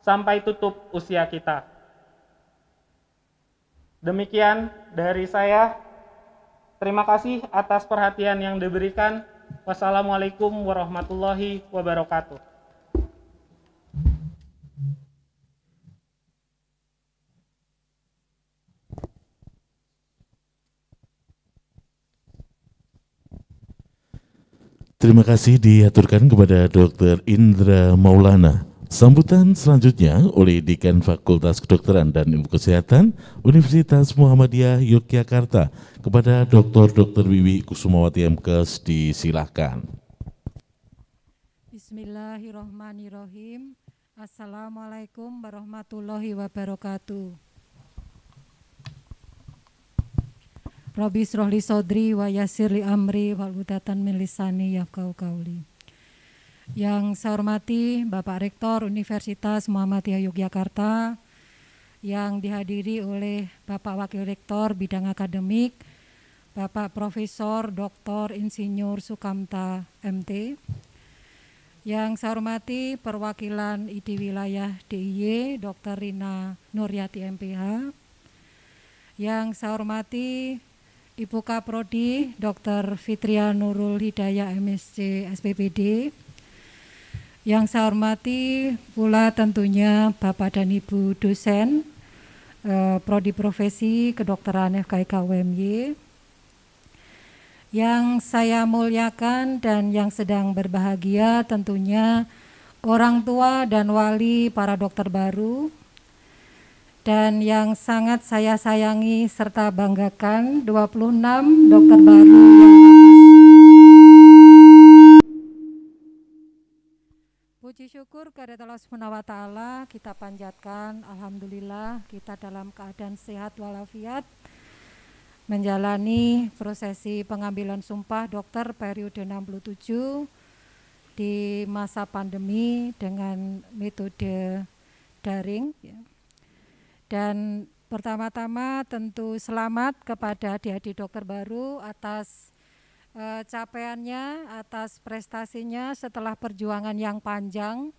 sampai tutup usia kita. Demikian dari saya. Terima kasih atas perhatian yang diberikan. Wassalamualaikum warahmatullahi wabarakatuh. Terima kasih diaturkan kepada Dr. Indra Maulana. Sambutan selanjutnya oleh Dekan Fakultas Kedokteran dan Ilmu Kesehatan Universitas Muhammadiyah Yogyakarta kepada Dr. Dr. Wiwi Kusumawati MKes disilahkan. Bismillahirrahmanirrahim. Assalamualaikum warahmatullahi wabarakatuh. Rabbi srohli sodri Wayasirli amri wal Melisani min lisani kauli. Yang saya hormati Bapak Rektor Universitas Muhammadiyah Yogyakarta yang dihadiri oleh Bapak Wakil Rektor Bidang Akademik Bapak Profesor Dr. Insinyur Sukamta MT. Yang saya hormati perwakilan ID wilayah DIY Dr. Rina Nuryati MPH. Yang saya hormati Ibu Kaprodi, Dr. Fitria Nurul Hidayah MSC SPPD. Yang saya hormati pula tentunya Bapak dan Ibu dosen eh, prodi profesi kedokteran FKIK UMY. Yang saya muliakan dan yang sedang berbahagia tentunya orang tua dan wali para dokter baru, dan yang sangat saya sayangi serta banggakan 26 dokter baru yang Puji syukur kepada Allah Subhanahu wa taala kita panjatkan alhamdulillah kita dalam keadaan sehat walafiat menjalani prosesi pengambilan sumpah dokter periode 67 di masa pandemi dengan metode daring. Ya. Dan pertama-tama tentu selamat kepada adik-adik dokter baru atas uh, capaiannya, atas prestasinya setelah perjuangan yang panjang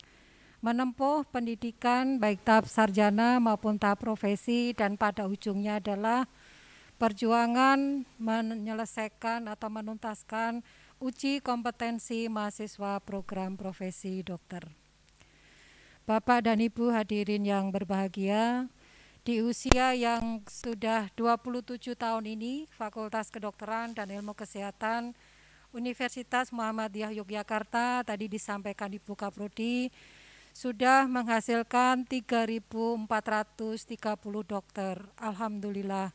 menempuh pendidikan baik tahap sarjana maupun tahap profesi dan pada ujungnya adalah perjuangan menyelesaikan atau menuntaskan uji kompetensi mahasiswa program profesi dokter. Bapak dan Ibu hadirin yang berbahagia, di usia yang sudah 27 tahun ini, Fakultas Kedokteran dan Ilmu Kesehatan Universitas Muhammadiyah Yogyakarta tadi disampaikan di Buka Prodi sudah menghasilkan 3.430 dokter. Alhamdulillah.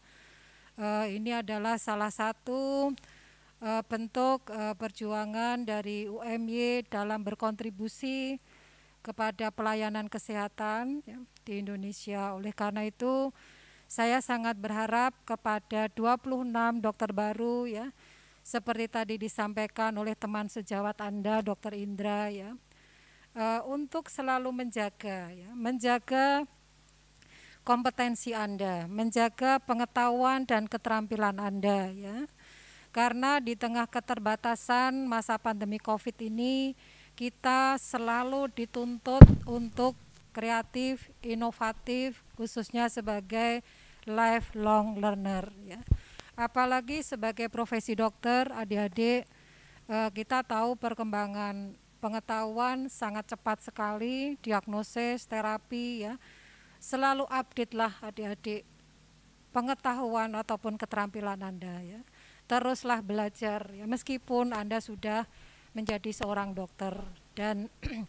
Eh, ini adalah salah satu eh, bentuk eh, perjuangan dari UMY dalam berkontribusi kepada pelayanan kesehatan ya di Indonesia. Oleh karena itu, saya sangat berharap kepada 26 dokter baru ya, seperti tadi disampaikan oleh teman sejawat Anda, Dokter Indra ya, e, untuk selalu menjaga, ya, menjaga kompetensi Anda, menjaga pengetahuan dan keterampilan Anda ya karena di tengah keterbatasan masa pandemi COVID ini kita selalu dituntut untuk kreatif, inovatif, khususnya sebagai lifelong learner. Ya. Apalagi sebagai profesi dokter, adik-adik, eh, kita tahu perkembangan pengetahuan sangat cepat sekali, diagnosis, terapi, ya. Selalu update lah adik-adik pengetahuan ataupun keterampilan Anda ya. Teruslah belajar ya meskipun Anda sudah menjadi seorang dokter dan *clears throat*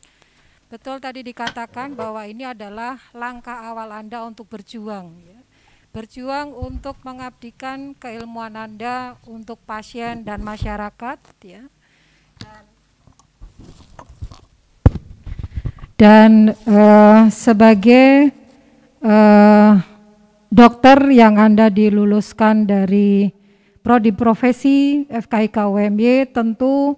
Betul tadi dikatakan bahwa ini adalah langkah awal Anda untuk berjuang. Ya. Berjuang untuk mengabdikan keilmuan Anda untuk pasien dan masyarakat. Ya. Dan, dan uh, sebagai uh, dokter yang Anda diluluskan dari Prodi Profesi FKIK UMY tentu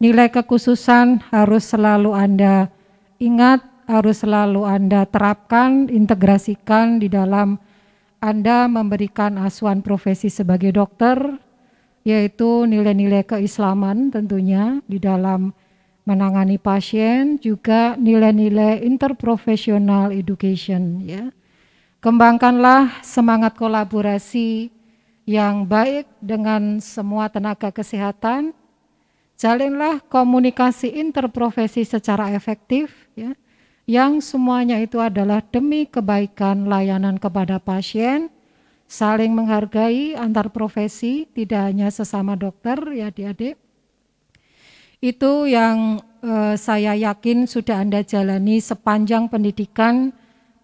nilai kekhususan harus selalu Anda ingat harus selalu Anda terapkan, integrasikan di dalam Anda memberikan asuhan profesi sebagai dokter, yaitu nilai-nilai keislaman tentunya di dalam menangani pasien, juga nilai-nilai interprofessional education. Ya. Kembangkanlah semangat kolaborasi yang baik dengan semua tenaga kesehatan, Jalinlah komunikasi interprofesi secara efektif ya, yang semuanya itu adalah demi kebaikan layanan kepada pasien, saling menghargai antar profesi, tidak hanya sesama dokter ya adik-adik. Itu yang eh, saya yakin sudah Anda jalani sepanjang pendidikan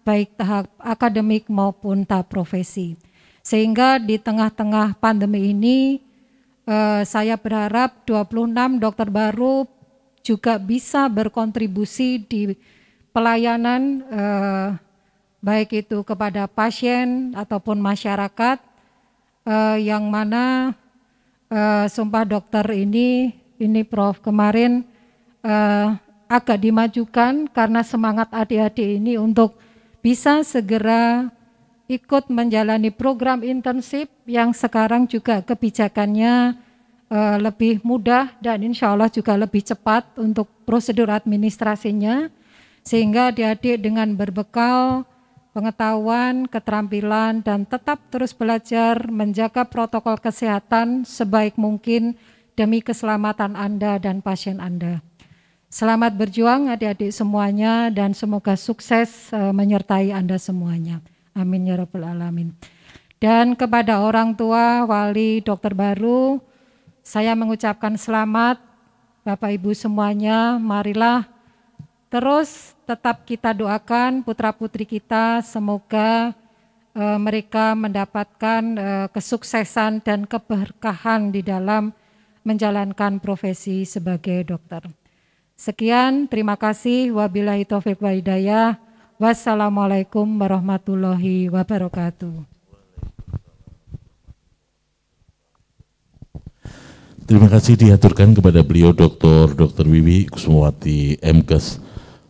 baik tahap akademik maupun tahap profesi. Sehingga di tengah-tengah pandemi ini Eh, saya berharap 26 dokter baru juga bisa berkontribusi di pelayanan eh, baik itu kepada pasien ataupun masyarakat eh, yang mana eh, sumpah dokter ini ini Prof kemarin eh, agak dimajukan karena semangat adik-adik ini untuk bisa segera ikut menjalani program intensif yang sekarang juga kebijakannya uh, lebih mudah dan insya Allah juga lebih cepat untuk prosedur administrasinya sehingga adik-adik dengan berbekal pengetahuan, keterampilan, dan tetap terus belajar menjaga protokol kesehatan sebaik mungkin demi keselamatan Anda dan pasien Anda. Selamat berjuang adik-adik semuanya dan semoga sukses eh, menyertai Anda semuanya. Amin ya Rabbal Alamin. Dan kepada orang tua, wali, dokter baru, saya mengucapkan selamat Bapak Ibu semuanya. Marilah terus tetap kita doakan putra-putri kita semoga e, mereka mendapatkan e, kesuksesan dan keberkahan di dalam menjalankan profesi sebagai dokter. Sekian, terima kasih. Wabillahi taufik walhidayah. Wassalamualaikum warahmatullahi wabarakatuh. Terima kasih diaturkan kepada beliau Dr. Dr. Wiwi Kusumawati MKes.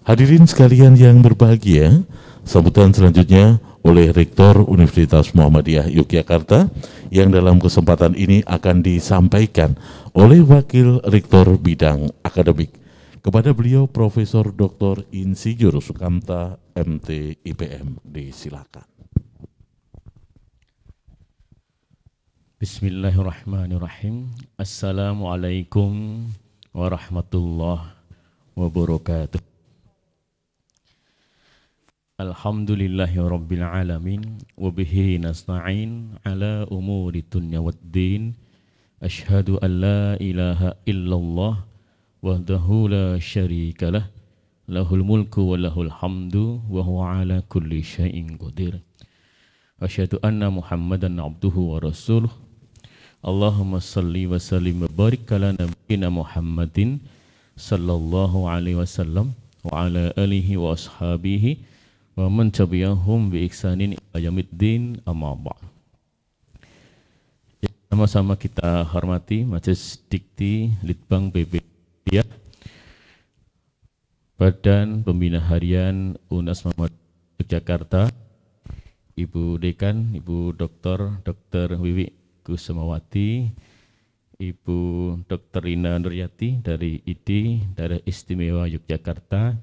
Hadirin sekalian yang berbahagia, sambutan selanjutnya oleh Rektor Universitas Muhammadiyah Yogyakarta yang dalam kesempatan ini akan disampaikan oleh Wakil Rektor Bidang Akademik. Kepada beliau Profesor Dr. Insinyur Sukamta MT IPM disilakan. Bismillahirrahmanirrahim. Assalamualaikum warahmatullahi wabarakatuh. Alhamdulillahirabbil alamin Wabihi nasta'in ala umuri dunya din Ashhadu an la ilaha illallah وحده لا شريك له lahul الملك وله الحمد hamdu على كل ala قدير أشهد أن محمدا anna muhammadan abduhu صل وسلم Allahumma على نبينا محمد صلى الله عليه وسلم muhammadin sallallahu وأصحابه ومن تبعهم بإحسان إلى يوم الدين أما بعد Sama-sama kita hormati Majelis Dikti Litbang BB ya. Badan Pembina Harian UNAS Muhammad Jakarta, Ibu Dekan, Ibu Dokter Dokter Wiwi Kusumawati, Ibu Dokter Rina Nuryati dari ID Daerah Istimewa Yogyakarta,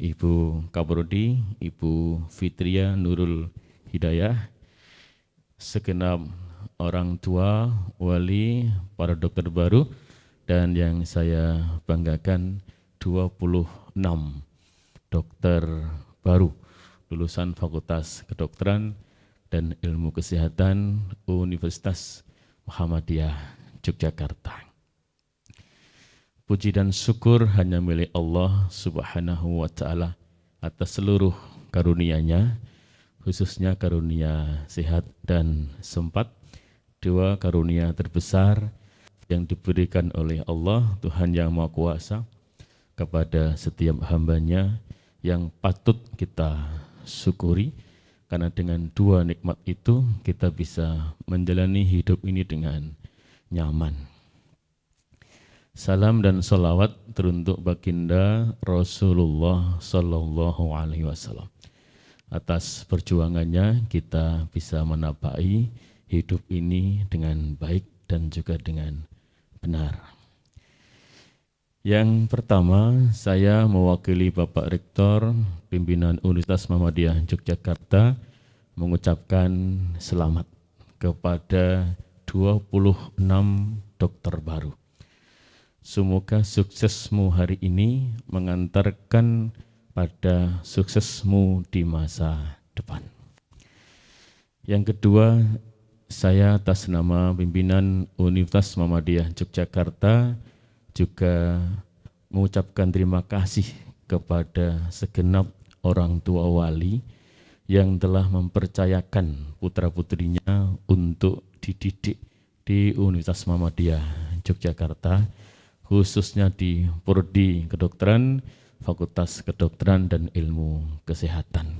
Ibu Kabrodi, Ibu Fitria Nurul Hidayah, segenap orang tua, wali, para dokter baru, dan yang saya banggakan 26 dokter baru lulusan Fakultas Kedokteran dan Ilmu Kesehatan Universitas Muhammadiyah Yogyakarta. Puji dan syukur hanya milik Allah Subhanahu wa taala atas seluruh karunia-Nya, khususnya karunia sehat dan sempat, dua karunia terbesar yang diberikan oleh Allah, Tuhan yang Maha Kuasa, kepada setiap hambanya yang patut kita syukuri, karena dengan dua nikmat itu kita bisa menjalani hidup ini dengan nyaman. Salam dan salawat teruntuk baginda Rasulullah Sallallahu Alaihi Wasallam. Atas perjuangannya kita bisa menapai hidup ini dengan baik dan juga dengan benar. Yang pertama, saya mewakili Bapak Rektor Pimpinan Universitas Muhammadiyah Yogyakarta mengucapkan selamat kepada 26 dokter baru. Semoga suksesmu hari ini mengantarkan pada suksesmu di masa depan. Yang kedua, saya atas nama pimpinan Universitas Muhammadiyah Yogyakarta juga mengucapkan terima kasih kepada segenap orang tua wali yang telah mempercayakan putra-putrinya untuk dididik di Universitas Muhammadiyah Yogyakarta khususnya di Prodi Kedokteran, Fakultas Kedokteran dan Ilmu Kesehatan.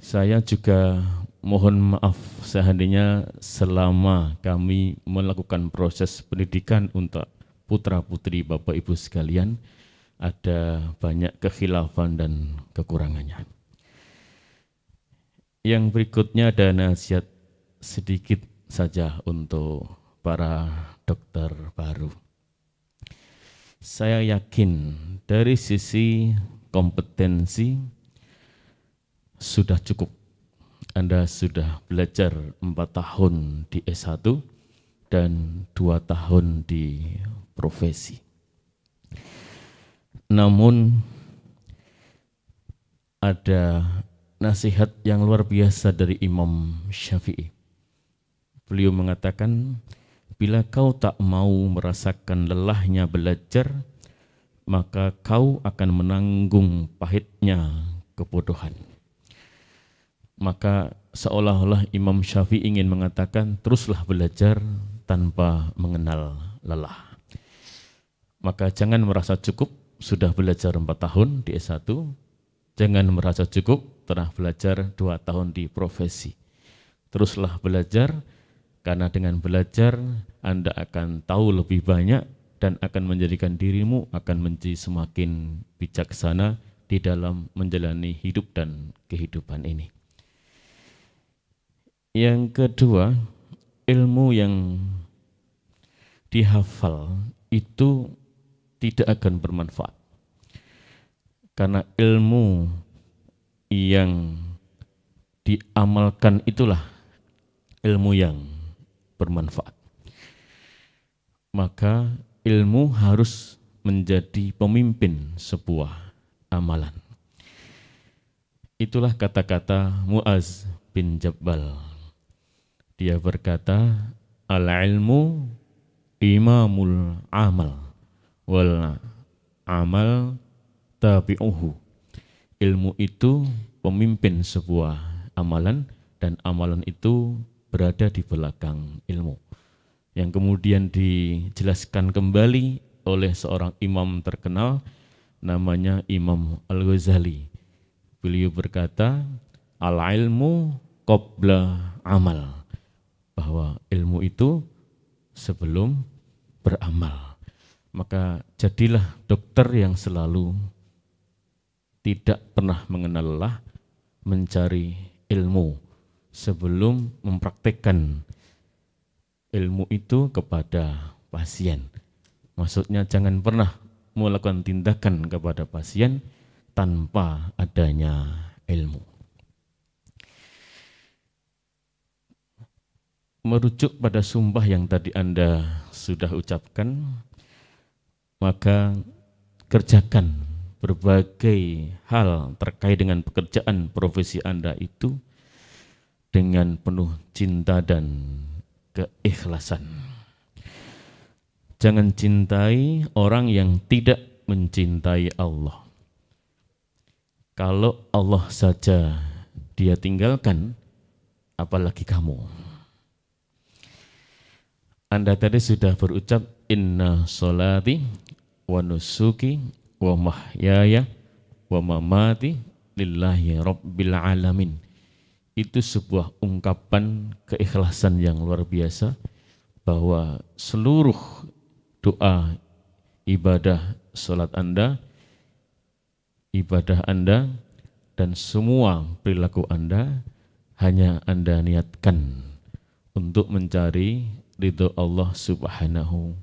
Saya juga mohon maaf seandainya selama kami melakukan proses pendidikan untuk putra-putri Bapak Ibu sekalian ada banyak kekhilafan dan kekurangannya. Yang berikutnya ada nasihat sedikit saja untuk para dokter baru. Saya yakin dari sisi kompetensi sudah cukup anda sudah belajar empat tahun di S1 dan dua tahun di profesi. Namun ada nasihat yang luar biasa dari Imam Syafi'i. Beliau mengatakan, bila kau tak mau merasakan lelahnya belajar, maka kau akan menanggung pahitnya kebodohan maka seolah-olah Imam Syafi'i ingin mengatakan teruslah belajar tanpa mengenal lelah. Maka jangan merasa cukup sudah belajar empat tahun di S1, jangan merasa cukup telah belajar dua tahun di profesi. Teruslah belajar karena dengan belajar Anda akan tahu lebih banyak dan akan menjadikan dirimu akan menjadi semakin bijaksana di dalam menjalani hidup dan kehidupan ini. Yang kedua, ilmu yang dihafal itu tidak akan bermanfaat. Karena ilmu yang diamalkan itulah ilmu yang bermanfaat. Maka ilmu harus menjadi pemimpin sebuah amalan. Itulah kata-kata Muaz bin Jabal dia berkata, Al-ilmu imamul amal wal amal tabi'uhu. Ilmu itu pemimpin sebuah amalan dan amalan itu berada di belakang ilmu. Yang kemudian dijelaskan kembali oleh seorang imam terkenal namanya Imam Al-Ghazali. Beliau berkata, al-ilmu qabla amal bahwa ilmu itu sebelum beramal. Maka jadilah dokter yang selalu tidak pernah mengenal lelah mencari ilmu sebelum mempraktekkan ilmu itu kepada pasien. Maksudnya jangan pernah melakukan tindakan kepada pasien tanpa adanya ilmu. merujuk pada sumpah yang tadi Anda sudah ucapkan, maka kerjakan berbagai hal terkait dengan pekerjaan profesi Anda itu dengan penuh cinta dan keikhlasan. Jangan cintai orang yang tidak mencintai Allah. Kalau Allah saja dia tinggalkan, apalagi kamu. Anda tadi sudah berucap inna solati wa nusuki wa mahyaya wa mamati lillahi rabbil alamin. Itu sebuah ungkapan keikhlasan yang luar biasa bahwa seluruh doa ibadah salat Anda ibadah Anda dan semua perilaku Anda hanya Anda niatkan untuk mencari ridho Allah Subhanahu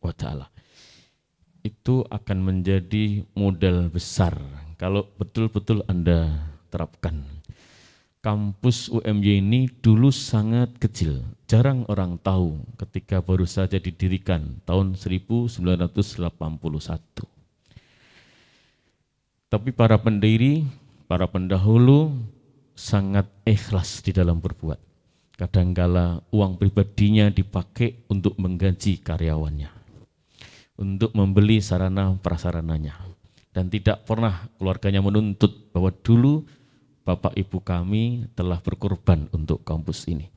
wa taala. Itu akan menjadi modal besar kalau betul-betul Anda terapkan. Kampus UMY ini dulu sangat kecil, jarang orang tahu ketika baru saja didirikan tahun 1981. Tapi para pendiri, para pendahulu sangat ikhlas di dalam berbuat Kadangkala uang pribadinya dipakai untuk menggaji karyawannya, untuk membeli sarana prasarananya. Dan tidak pernah keluarganya menuntut bahwa dulu Bapak Ibu kami telah berkorban untuk kampus ini.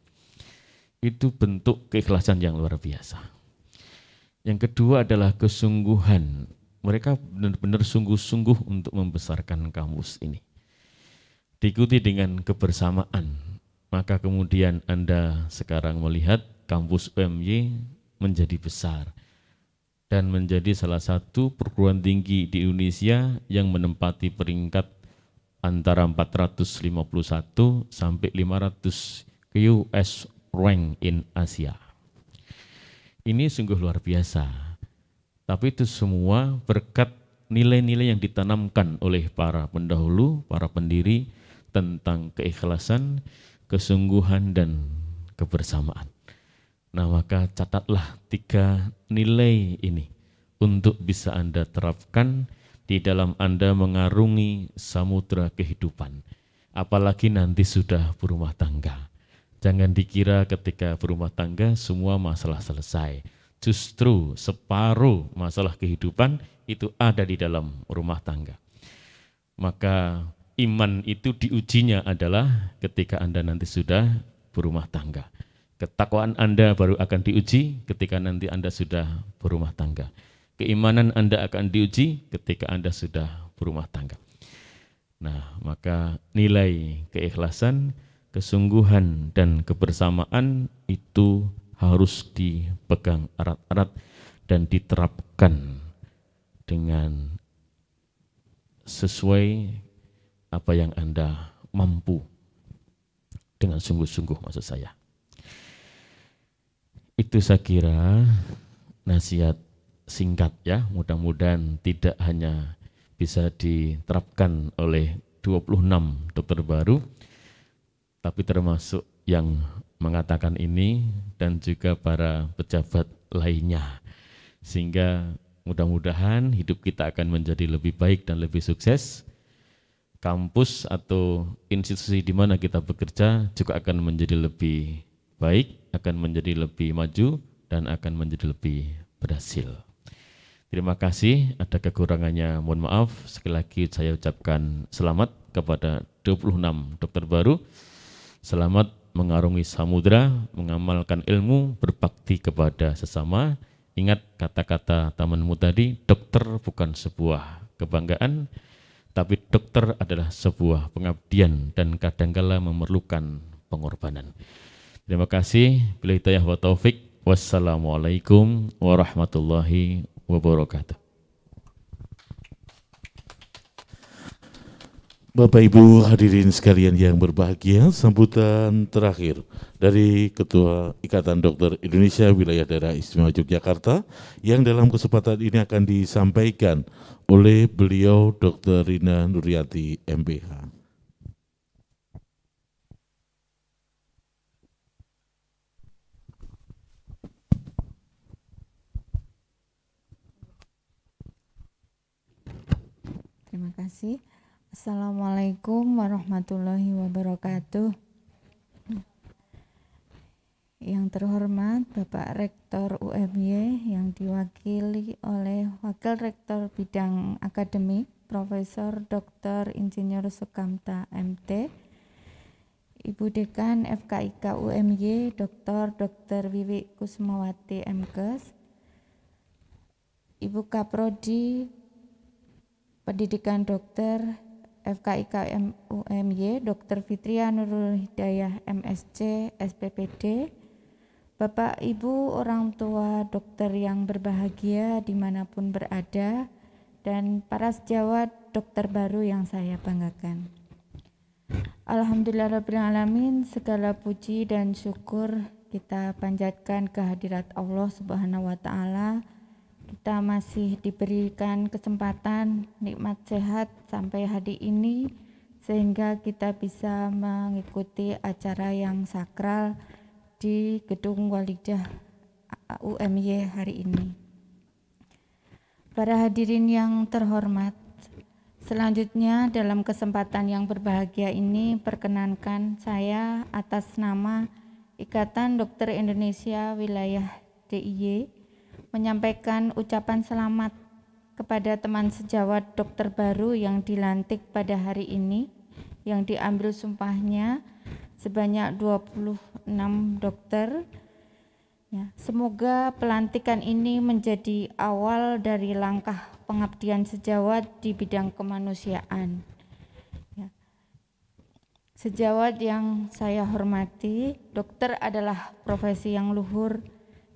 Itu bentuk keikhlasan yang luar biasa. Yang kedua adalah kesungguhan. Mereka benar-benar sungguh-sungguh untuk membesarkan kampus ini. Diikuti dengan kebersamaan, maka kemudian Anda sekarang melihat kampus UMY menjadi besar dan menjadi salah satu perguruan tinggi di Indonesia yang menempati peringkat antara 451 sampai 500 QS rank in Asia. Ini sungguh luar biasa. Tapi itu semua berkat nilai-nilai yang ditanamkan oleh para pendahulu, para pendiri tentang keikhlasan, kesungguhan dan kebersamaan. Nah, maka catatlah tiga nilai ini untuk bisa Anda terapkan di dalam Anda mengarungi samudra kehidupan. Apalagi nanti sudah berumah tangga. Jangan dikira ketika berumah tangga semua masalah selesai. Justru separuh masalah kehidupan itu ada di dalam rumah tangga. Maka iman itu diujinya adalah ketika Anda nanti sudah berumah tangga. Ketakwaan Anda baru akan diuji ketika nanti Anda sudah berumah tangga. Keimanan Anda akan diuji ketika Anda sudah berumah tangga. Nah, maka nilai keikhlasan, kesungguhan, dan kebersamaan itu harus dipegang erat-erat dan diterapkan dengan sesuai apa yang Anda mampu dengan sungguh-sungguh maksud saya. Itu saya kira nasihat singkat ya, mudah-mudahan tidak hanya bisa diterapkan oleh 26 dokter baru, tapi termasuk yang mengatakan ini dan juga para pejabat lainnya. Sehingga mudah-mudahan hidup kita akan menjadi lebih baik dan lebih sukses kampus atau institusi di mana kita bekerja juga akan menjadi lebih baik, akan menjadi lebih maju, dan akan menjadi lebih berhasil. Terima kasih, ada kekurangannya mohon maaf. Sekali lagi saya ucapkan selamat kepada 26 dokter baru. Selamat mengarungi samudra, mengamalkan ilmu, berbakti kepada sesama. Ingat kata-kata tamanmu tadi, dokter bukan sebuah kebanggaan, tapi dokter adalah sebuah pengabdian dan kadangkala memerlukan pengorbanan. Terima kasih. Bila hidayah wa taufik. Wassalamualaikum warahmatullahi wabarakatuh. Bapak Ibu hadirin sekalian yang berbahagia, sambutan terakhir dari Ketua Ikatan Dokter Indonesia Wilayah Daerah Istimewa Yogyakarta yang dalam kesempatan ini akan disampaikan oleh beliau Dr. Rina Nuriati MPH. Terima kasih. Assalamualaikum warahmatullahi wabarakatuh. Yang terhormat Bapak Rektor UMY yang diwakili oleh Wakil Rektor Bidang Akademik Profesor Dr. Insinyur Sukamta MT, Ibu Dekan FKIK UMY Dr. Dr. Wiwi Kusmawati MKes, Ibu Kaprodi Pendidikan Dokter FKIK UMY, Dr. Fitria Nurul Hidayah MSC, SPPD, Bapak Ibu orang tua dokter yang berbahagia dimanapun berada, dan para sejawat dokter baru yang saya banggakan. Alhamdulillahirrahmanirrahim, segala puji dan syukur kita panjatkan kehadirat Allah Subhanahu wa Ta'ala kita masih diberikan kesempatan nikmat sehat sampai hari ini sehingga kita bisa mengikuti acara yang sakral di Gedung Walidah UMY hari ini. Para hadirin yang terhormat, selanjutnya dalam kesempatan yang berbahagia ini perkenankan saya atas nama Ikatan Dokter Indonesia Wilayah DIY menyampaikan ucapan selamat kepada teman sejawat dokter baru yang dilantik pada hari ini yang diambil sumpahnya sebanyak 26 dokter. Ya, semoga pelantikan ini menjadi awal dari langkah pengabdian sejawat di bidang kemanusiaan. Ya. Sejawat yang saya hormati, dokter adalah profesi yang luhur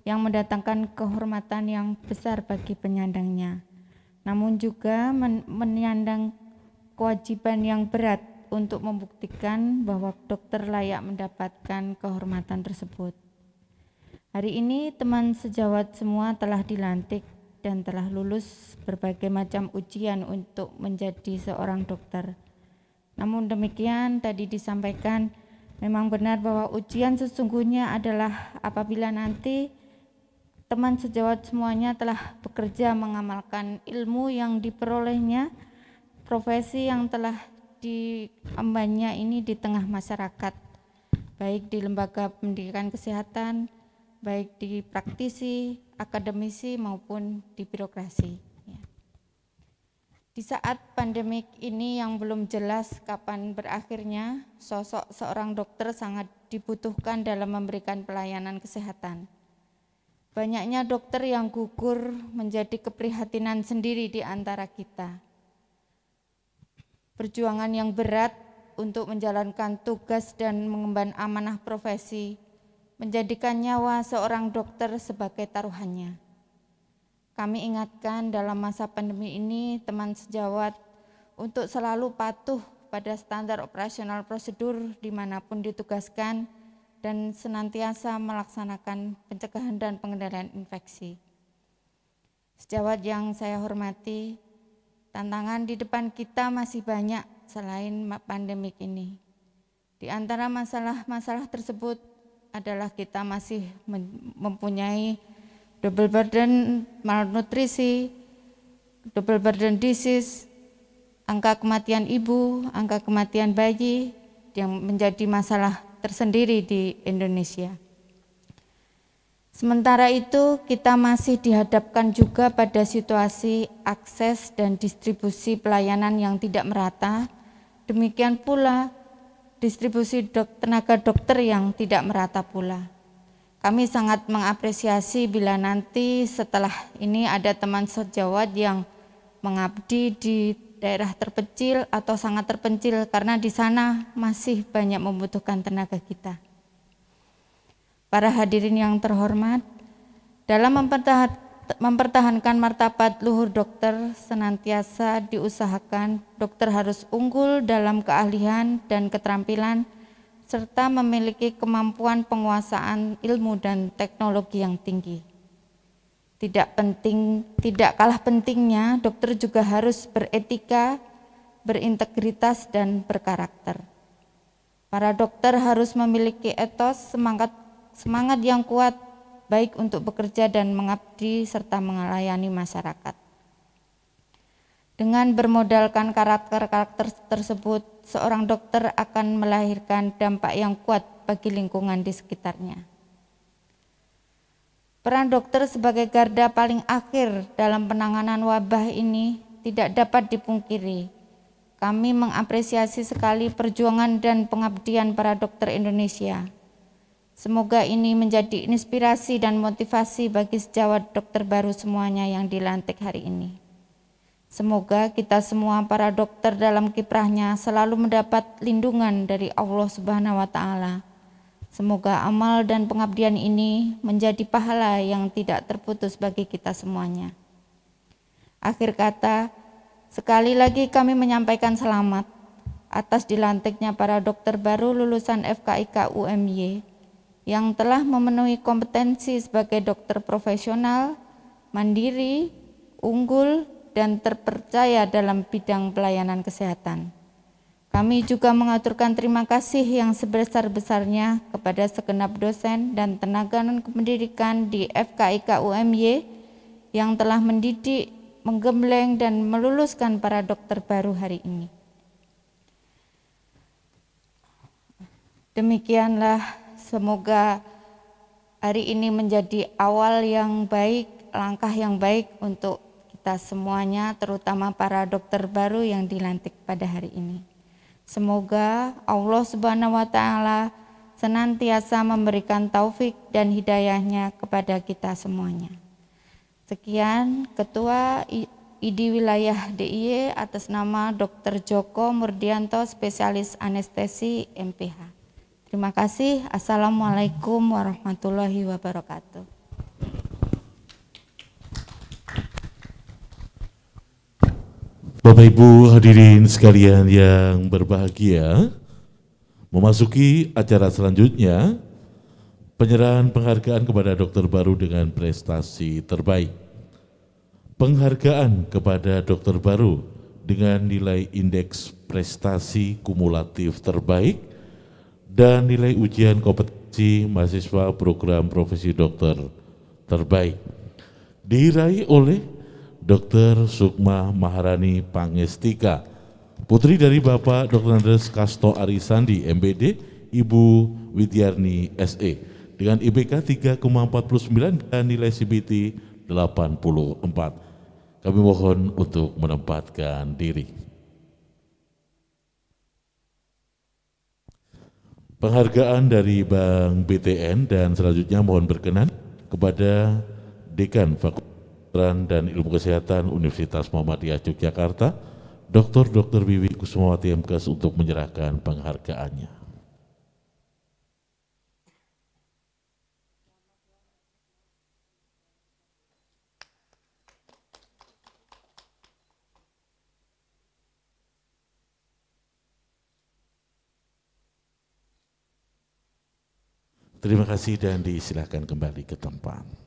yang mendatangkan kehormatan yang besar bagi penyandangnya. Namun juga men menyandang kewajiban yang berat untuk membuktikan bahwa dokter layak mendapatkan kehormatan tersebut. Hari ini teman sejawat semua telah dilantik dan telah lulus berbagai macam ujian untuk menjadi seorang dokter. Namun demikian, tadi disampaikan memang benar bahwa ujian sesungguhnya adalah apabila nanti teman sejawat semuanya telah bekerja mengamalkan ilmu yang diperolehnya, profesi yang telah diembannya ini di tengah masyarakat, baik di lembaga pendidikan kesehatan, baik di praktisi, akademisi maupun di birokrasi. Ya. Di saat pandemik ini yang belum jelas kapan berakhirnya, sosok seorang dokter sangat dibutuhkan dalam memberikan pelayanan kesehatan Banyaknya dokter yang gugur menjadi keprihatinan sendiri di antara kita. Perjuangan yang berat untuk menjalankan tugas dan mengemban amanah profesi menjadikan nyawa seorang dokter sebagai taruhannya. Kami ingatkan dalam masa pandemi ini teman sejawat untuk selalu patuh pada standar operasional prosedur dimanapun ditugaskan dan senantiasa melaksanakan pencegahan dan pengendalian infeksi. Sejawat yang saya hormati, tantangan di depan kita masih banyak selain pandemik ini. Di antara masalah-masalah tersebut adalah kita masih mempunyai double burden malnutrisi, double burden disease, angka kematian ibu, angka kematian bayi yang menjadi masalah tersendiri di Indonesia. Sementara itu, kita masih dihadapkan juga pada situasi akses dan distribusi pelayanan yang tidak merata. Demikian pula distribusi dok, tenaga dokter yang tidak merata pula. Kami sangat mengapresiasi bila nanti setelah ini ada teman sejawat yang mengabdi di daerah terpencil atau sangat terpencil karena di sana masih banyak membutuhkan tenaga kita. Para hadirin yang terhormat, dalam mempertahankan martabat luhur dokter senantiasa diusahakan dokter harus unggul dalam keahlian dan keterampilan serta memiliki kemampuan penguasaan ilmu dan teknologi yang tinggi. Tidak penting, tidak kalah pentingnya, dokter juga harus beretika, berintegritas dan berkarakter. Para dokter harus memiliki etos, semangat semangat yang kuat baik untuk bekerja dan mengabdi serta melayani masyarakat. Dengan bermodalkan karakter-karakter tersebut, seorang dokter akan melahirkan dampak yang kuat bagi lingkungan di sekitarnya. Peran dokter sebagai garda paling akhir dalam penanganan wabah ini tidak dapat dipungkiri. Kami mengapresiasi sekali perjuangan dan pengabdian para dokter Indonesia. Semoga ini menjadi inspirasi dan motivasi bagi sejawat dokter baru semuanya yang dilantik hari ini. Semoga kita semua para dokter dalam kiprahnya selalu mendapat lindungan dari Allah Subhanahu wa taala Semoga amal dan pengabdian ini menjadi pahala yang tidak terputus bagi kita semuanya. Akhir kata, sekali lagi kami menyampaikan selamat atas dilantiknya para dokter baru lulusan FKIK UMY yang telah memenuhi kompetensi sebagai dokter profesional, mandiri, unggul, dan terpercaya dalam bidang pelayanan kesehatan. Kami juga mengaturkan terima kasih yang sebesar-besarnya kepada segenap dosen dan tenaga non pendidikan di FKIK UMY yang telah mendidik, menggembleng, dan meluluskan para dokter baru hari ini. Demikianlah, semoga hari ini menjadi awal yang baik, langkah yang baik untuk kita semuanya, terutama para dokter baru yang dilantik pada hari ini. Semoga Allah Subhanahu wa taala senantiasa memberikan taufik dan hidayahnya kepada kita semuanya. Sekian Ketua ID Wilayah DIY atas nama Dr. Joko Murdianto, spesialis anestesi MPH. Terima kasih. Assalamualaikum warahmatullahi wabarakatuh. Bapak Ibu hadirin sekalian yang berbahagia, memasuki acara selanjutnya, penyerahan penghargaan kepada dokter baru dengan prestasi terbaik. Penghargaan kepada dokter baru dengan nilai indeks prestasi kumulatif terbaik dan nilai ujian kompetisi mahasiswa program profesi dokter terbaik diraih oleh Dr. Sukma Maharani Pangestika, putri dari Bapak Dr. Andres Kasto Arisandi, MBD, Ibu Widyarni SE, dengan IPK 3,49 dan nilai CBT 84. Kami mohon untuk menempatkan diri. Penghargaan dari Bank BTN dan selanjutnya mohon berkenan kepada Dekan Fakultas Kedokteran dan Ilmu Kesehatan Universitas Muhammadiyah Yogyakarta, Dr. Dr. Wiwi Kusmawati MKS untuk menyerahkan penghargaannya. Terima kasih dan disilahkan kembali ke tempat.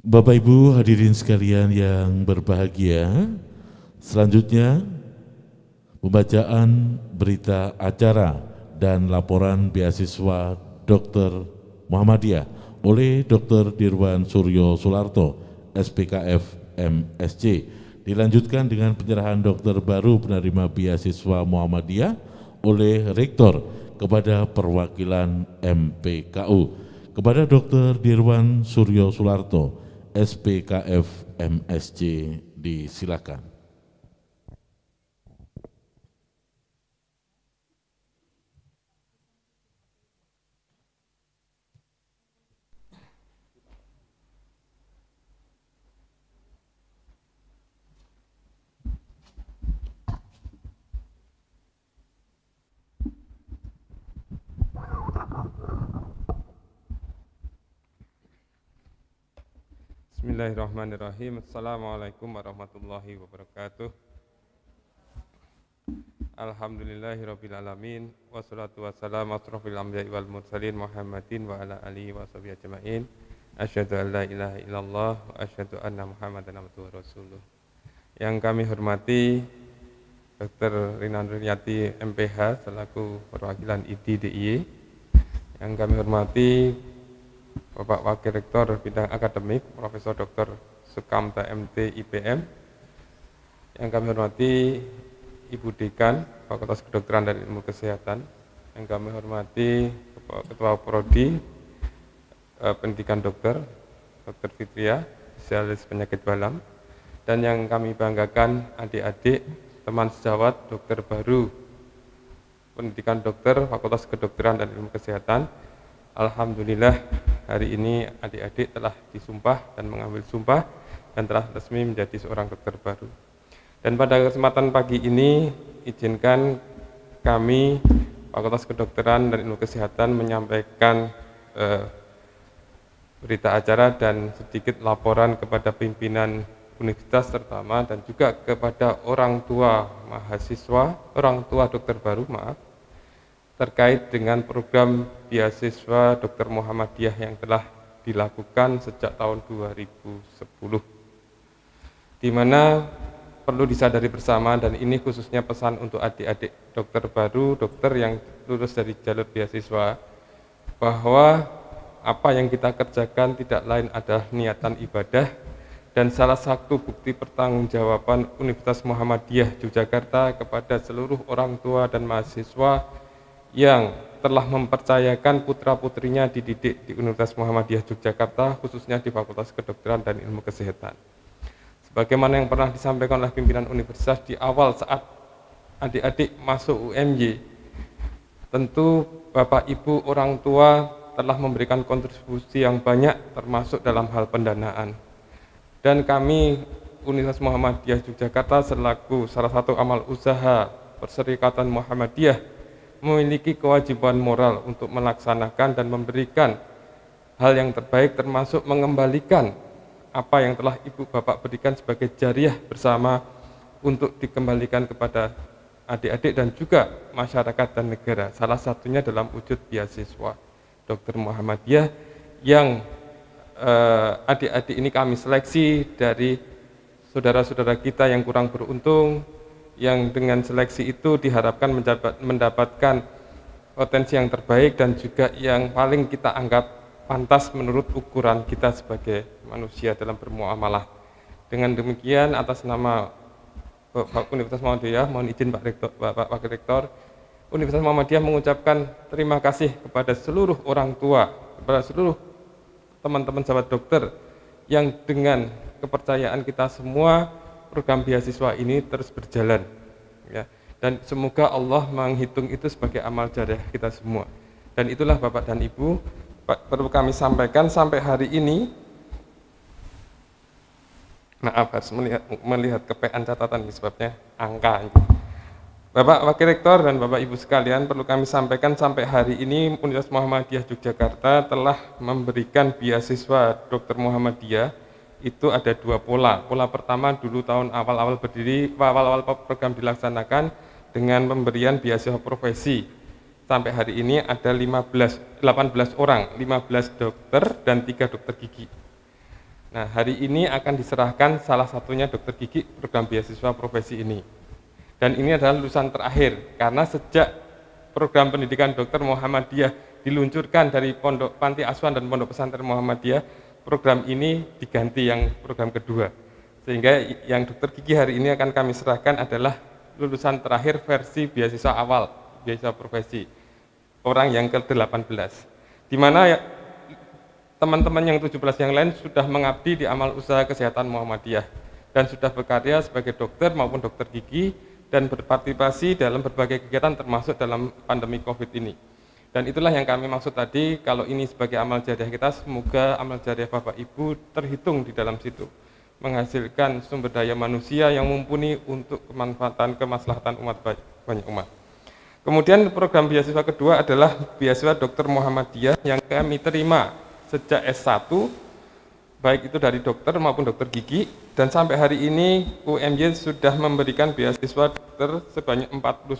Bapak Ibu hadirin sekalian yang berbahagia, selanjutnya pembacaan berita acara dan laporan beasiswa Dr. Muhammadiyah oleh Dr. Dirwan Suryo Sularto, SPKF MSC. Dilanjutkan dengan penyerahan dokter baru penerima beasiswa Muhammadiyah oleh Rektor kepada perwakilan MPKU. Kepada Dr. Dirwan Suryo Sularto, SPKF MSC disilakan. Bismillahirrahmanirrahim. Assalamualaikum warahmatullahi wabarakatuh. Alhamdulillahirabbil alamin wassalatu wassalamu asrofil anbiya'i wal mursalin Muhammadin wa ala alihi washabihi ajmain. Asyhadu an la ilaha illallah wa asyhadu anna Muhammadan abduhu wa rasuluh. Yang kami hormati Dr. Rinan Riyati MPH selaku perwakilan IDDI. E. Yang kami hormati Bapak Wakil Rektor Bidang Akademik Profesor Dr. Sukamta MT IPM yang kami hormati Ibu Dekan Fakultas Kedokteran dan Ilmu Kesehatan yang kami hormati Bapak Ketua Prodi eh, Pendidikan Dokter Dr. Fitria spesialis penyakit Balam, dan yang kami banggakan adik-adik teman sejawat dokter baru pendidikan dokter Fakultas Kedokteran dan Ilmu Kesehatan Alhamdulillah hari ini adik-adik telah disumpah dan mengambil sumpah dan telah resmi menjadi seorang dokter baru. Dan pada kesempatan pagi ini izinkan kami Fakultas Kedokteran dan Ilmu Kesehatan menyampaikan eh, berita acara dan sedikit laporan kepada pimpinan universitas terutama dan juga kepada orang tua mahasiswa, orang tua dokter baru, maaf, terkait dengan program beasiswa Dr. Muhammadiyah yang telah dilakukan sejak tahun 2010 di mana perlu disadari bersama dan ini khususnya pesan untuk adik-adik dokter baru, dokter yang lulus dari jalur beasiswa bahwa apa yang kita kerjakan tidak lain adalah niatan ibadah dan salah satu bukti pertanggungjawaban Universitas Muhammadiyah Yogyakarta kepada seluruh orang tua dan mahasiswa yang telah mempercayakan putra-putrinya dididik di Universitas Muhammadiyah Yogyakarta, khususnya di Fakultas Kedokteran dan Ilmu Kesehatan. Sebagaimana yang pernah disampaikan oleh pimpinan universitas di awal saat adik-adik masuk UMY, tentu Bapak Ibu orang tua telah memberikan kontribusi yang banyak termasuk dalam hal pendanaan. Dan kami Universitas Muhammadiyah Yogyakarta selaku salah satu amal usaha Perserikatan Muhammadiyah memiliki kewajiban moral untuk melaksanakan dan memberikan hal yang terbaik termasuk mengembalikan apa yang telah ibu bapak berikan sebagai jariah bersama untuk dikembalikan kepada adik-adik dan juga masyarakat dan negara. Salah satunya dalam wujud beasiswa Dr. Muhammadiyah yang eh, adik-adik eh, ini kami seleksi dari saudara-saudara kita yang kurang beruntung yang dengan seleksi itu diharapkan mendapatkan potensi yang terbaik dan juga yang paling kita anggap pantas menurut ukuran kita sebagai manusia dalam bermuamalah. Dengan demikian atas nama Universitas Muhammadiyah, mohon izin Pak, Rektor, Pak Wakil Rektor, Universitas Muhammadiyah mengucapkan terima kasih kepada seluruh orang tua, kepada seluruh teman-teman sahabat dokter yang dengan kepercayaan kita semua program beasiswa ini terus berjalan ya dan semoga Allah menghitung itu sebagai amal jariah kita semua dan itulah Bapak dan Ibu perlu kami sampaikan sampai hari ini maaf nah, harus melihat melihat kepean catatan sebabnya angka Bapak Wakil Rektor dan Bapak Ibu sekalian perlu kami sampaikan sampai hari ini Universitas Muhammadiyah Yogyakarta telah memberikan beasiswa Dr. Muhammadiyah itu ada dua pola. Pola pertama dulu tahun awal-awal berdiri, awal-awal program dilaksanakan dengan pemberian biasa profesi. Sampai hari ini ada 15, 18 orang, 15 dokter dan 3 dokter gigi. Nah, hari ini akan diserahkan salah satunya dokter gigi program beasiswa profesi ini. Dan ini adalah lulusan terakhir, karena sejak program pendidikan dokter Muhammadiyah diluncurkan dari Pondok Panti Aswan dan Pondok Pesantren Muhammadiyah, program ini diganti yang program kedua. Sehingga yang dokter gigi hari ini akan kami serahkan adalah lulusan terakhir versi beasiswa awal, beasiswa profesi. Orang yang ke-18. Di mana ya, teman-teman yang 17 yang lain sudah mengabdi di amal usaha kesehatan Muhammadiyah dan sudah berkarya sebagai dokter maupun dokter gigi dan berpartisipasi dalam berbagai kegiatan termasuk dalam pandemi Covid ini. Dan itulah yang kami maksud tadi, kalau ini sebagai amal jariah kita, semoga amal jariah Bapak Ibu terhitung di dalam situ. Menghasilkan sumber daya manusia yang mumpuni untuk kemanfaatan, kemaslahatan umat banyak umat. Kemudian program beasiswa kedua adalah beasiswa Dr. Muhammadiyah yang kami terima sejak S1, baik itu dari dokter maupun dokter gigi, dan sampai hari ini UMY sudah memberikan beasiswa dokter sebanyak 41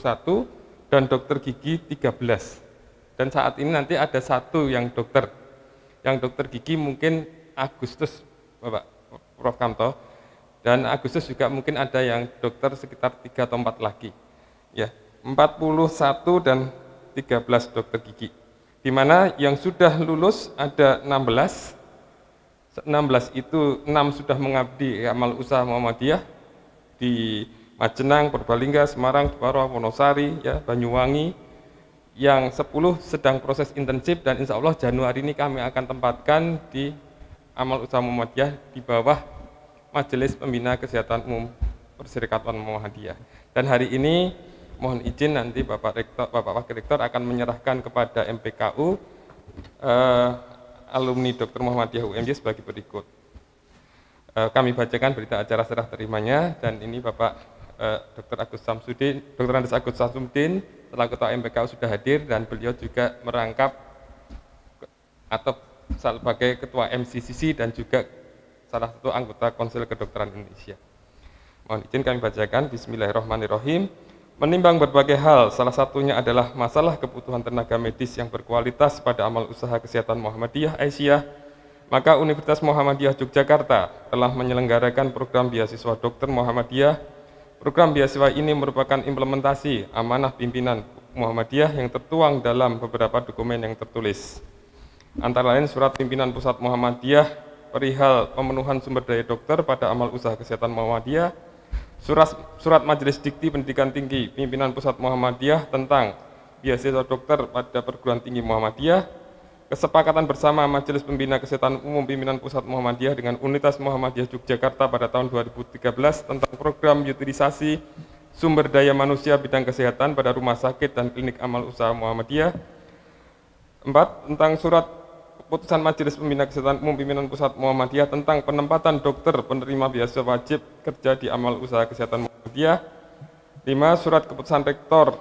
dan dokter gigi 13 dan saat ini nanti ada satu yang dokter, yang dokter gigi mungkin Agustus, Bapak Prof. Kamto, dan Agustus juga mungkin ada yang dokter sekitar tiga atau 4 lagi. Ya, 41 dan 13 dokter gigi. Di mana yang sudah lulus ada 16, 16 itu 6 sudah mengabdi amal usaha Muhammadiyah di Majenang, Purbalingga, Semarang, Jepara, Wonosari, ya, Banyuwangi, yang 10 sedang proses internship dan insya Allah Januari ini kami akan tempatkan di Amal Usaha Muhammadiyah di bawah Majelis Pembina Kesehatan Umum Perserikatan Muhammadiyah. Dan hari ini mohon izin nanti Bapak Rektor, Bapak Wakil Rektor akan menyerahkan kepada MPKU eh, alumni Dr. Muhammadiyah UMJ sebagai berikut. Eh, kami bacakan berita acara serah terimanya dan ini Bapak uh, eh, Dr. Agus Samsudin, Dr. Andes Agus Samsudin, telah Ketua MPKU sudah hadir dan beliau juga merangkap atau sebagai Ketua MCCC dan juga salah satu anggota Konsil Kedokteran Indonesia. Mohon izin kami bacakan, Bismillahirrahmanirrahim. Menimbang berbagai hal, salah satunya adalah masalah kebutuhan tenaga medis yang berkualitas pada amal usaha kesehatan Muhammadiyah Aisyah, maka Universitas Muhammadiyah Yogyakarta telah menyelenggarakan program beasiswa dokter Muhammadiyah Program beasiswa ini merupakan implementasi amanah pimpinan Muhammadiyah yang tertuang dalam beberapa dokumen yang tertulis. Antara lain surat pimpinan pusat Muhammadiyah perihal pemenuhan sumber daya dokter pada amal usaha kesehatan Muhammadiyah, surat, surat Majelis Dikti Pendidikan Tinggi Pimpinan Pusat Muhammadiyah tentang beasiswa dokter pada perguruan tinggi Muhammadiyah, kesepakatan bersama Majelis Pembina Kesehatan Umum Pimpinan Pusat Muhammadiyah dengan Unitas Muhammadiyah Yogyakarta pada tahun 2013 tentang program utilisasi sumber daya manusia bidang kesehatan pada rumah sakit dan klinik amal usaha Muhammadiyah. 4. Tentang surat keputusan Majelis Pembina Kesehatan Umum Pimpinan Pusat Muhammadiyah tentang penempatan dokter penerima biasa wajib kerja di amal usaha kesehatan Muhammadiyah. 5. Surat keputusan rektor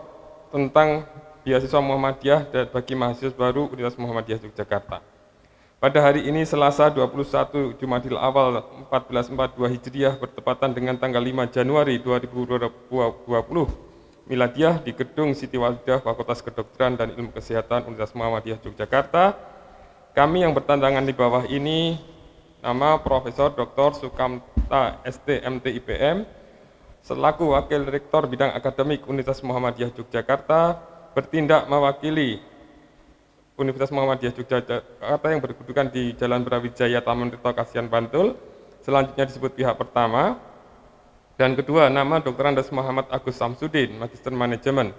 tentang beasiswa Muhammadiyah dan bagi mahasiswa baru Universitas Muhammadiyah Yogyakarta. Pada hari ini Selasa 21 Jumadil Awal 1442 Hijriah bertepatan dengan tanggal 5 Januari 2020 Miladiah di Gedung Siti Walidah Fakultas Kedokteran dan Ilmu Kesehatan Universitas Muhammadiyah Yogyakarta. Kami yang bertandangan di bawah ini nama Profesor Dr. Sukamta STMT IPM selaku Wakil Rektor Bidang Akademik Universitas Muhammadiyah Yogyakarta bertindak mewakili Universitas Muhammadiyah Yogyakarta yang berkedudukan di Jalan Brawijaya Taman Rito Kasihan Bantul. Selanjutnya disebut pihak pertama. Dan kedua, nama Dr. Andes Muhammad Agus Samsudin, Magister Manajemen.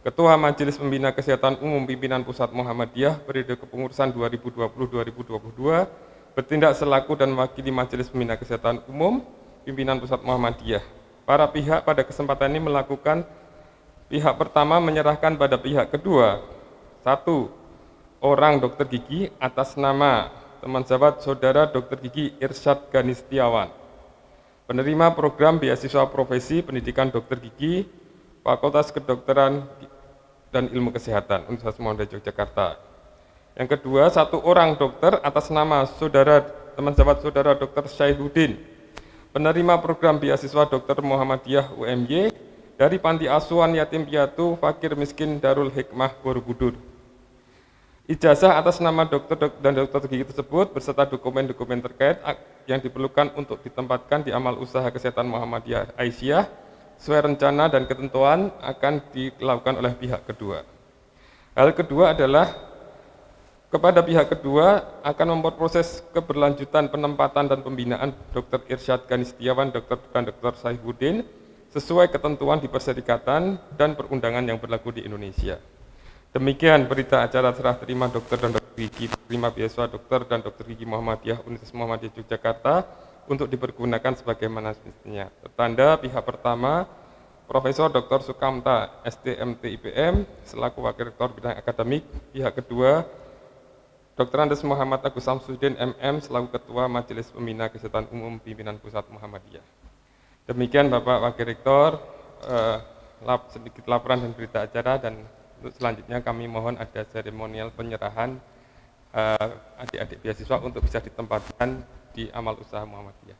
Ketua Majelis Pembina Kesehatan Umum Pimpinan Pusat Muhammadiyah periode kepengurusan 2020-2022 bertindak selaku dan mewakili Majelis Pembina Kesehatan Umum Pimpinan Pusat Muhammadiyah. Para pihak pada kesempatan ini melakukan pihak pertama menyerahkan pada pihak kedua satu orang dokter gigi atas nama teman sahabat saudara dokter gigi Irsyad Ganistiawan penerima program beasiswa profesi pendidikan dokter gigi Fakultas Kedokteran dan Ilmu Kesehatan Universitas Muhammadiyah Yogyakarta yang kedua satu orang dokter atas nama saudara teman sahabat saudara dokter Syaihuddin penerima program beasiswa dokter Muhammadiyah UMY dari Panti Asuhan Yatim Piatu Fakir Miskin Darul Hikmah Borobudur. Ijazah atas nama dokter dok, dan dokter gigi tersebut beserta dokumen-dokumen terkait yang diperlukan untuk ditempatkan di Amal Usaha Kesehatan Muhammadiyah Aisyah sesuai rencana dan ketentuan akan dilakukan oleh pihak kedua. Hal kedua adalah kepada pihak kedua akan membuat proses keberlanjutan penempatan dan pembinaan Dr. Irsyad Ganistiawan, Setiawan, Dr. dan Dr. Saihuddin, sesuai ketentuan di perserikatan dan perundangan yang berlaku di Indonesia. Demikian berita acara serah terima dokter dan dokter gigi terima beasiswa dokter dan dokter gigi Muhammadiyah Universitas Muhammadiyah Yogyakarta untuk dipergunakan sebagaimana semestinya. Tertanda pihak pertama Profesor Dr. Sukamta STMT IPM selaku Wakil Rektor Bidang Akademik, pihak kedua Dr. Andes Muhammad Agus Samsudin MM selaku Ketua Majelis Pembina Kesehatan Umum Pimpinan Pusat Muhammadiyah. Demikian Bapak Wakil Rektor, eh, lap, sedikit laporan dan berita acara dan untuk selanjutnya kami mohon ada seremonial penyerahan eh, adik-adik eh, beasiswa untuk bisa ditempatkan di Amal Usaha Muhammadiyah.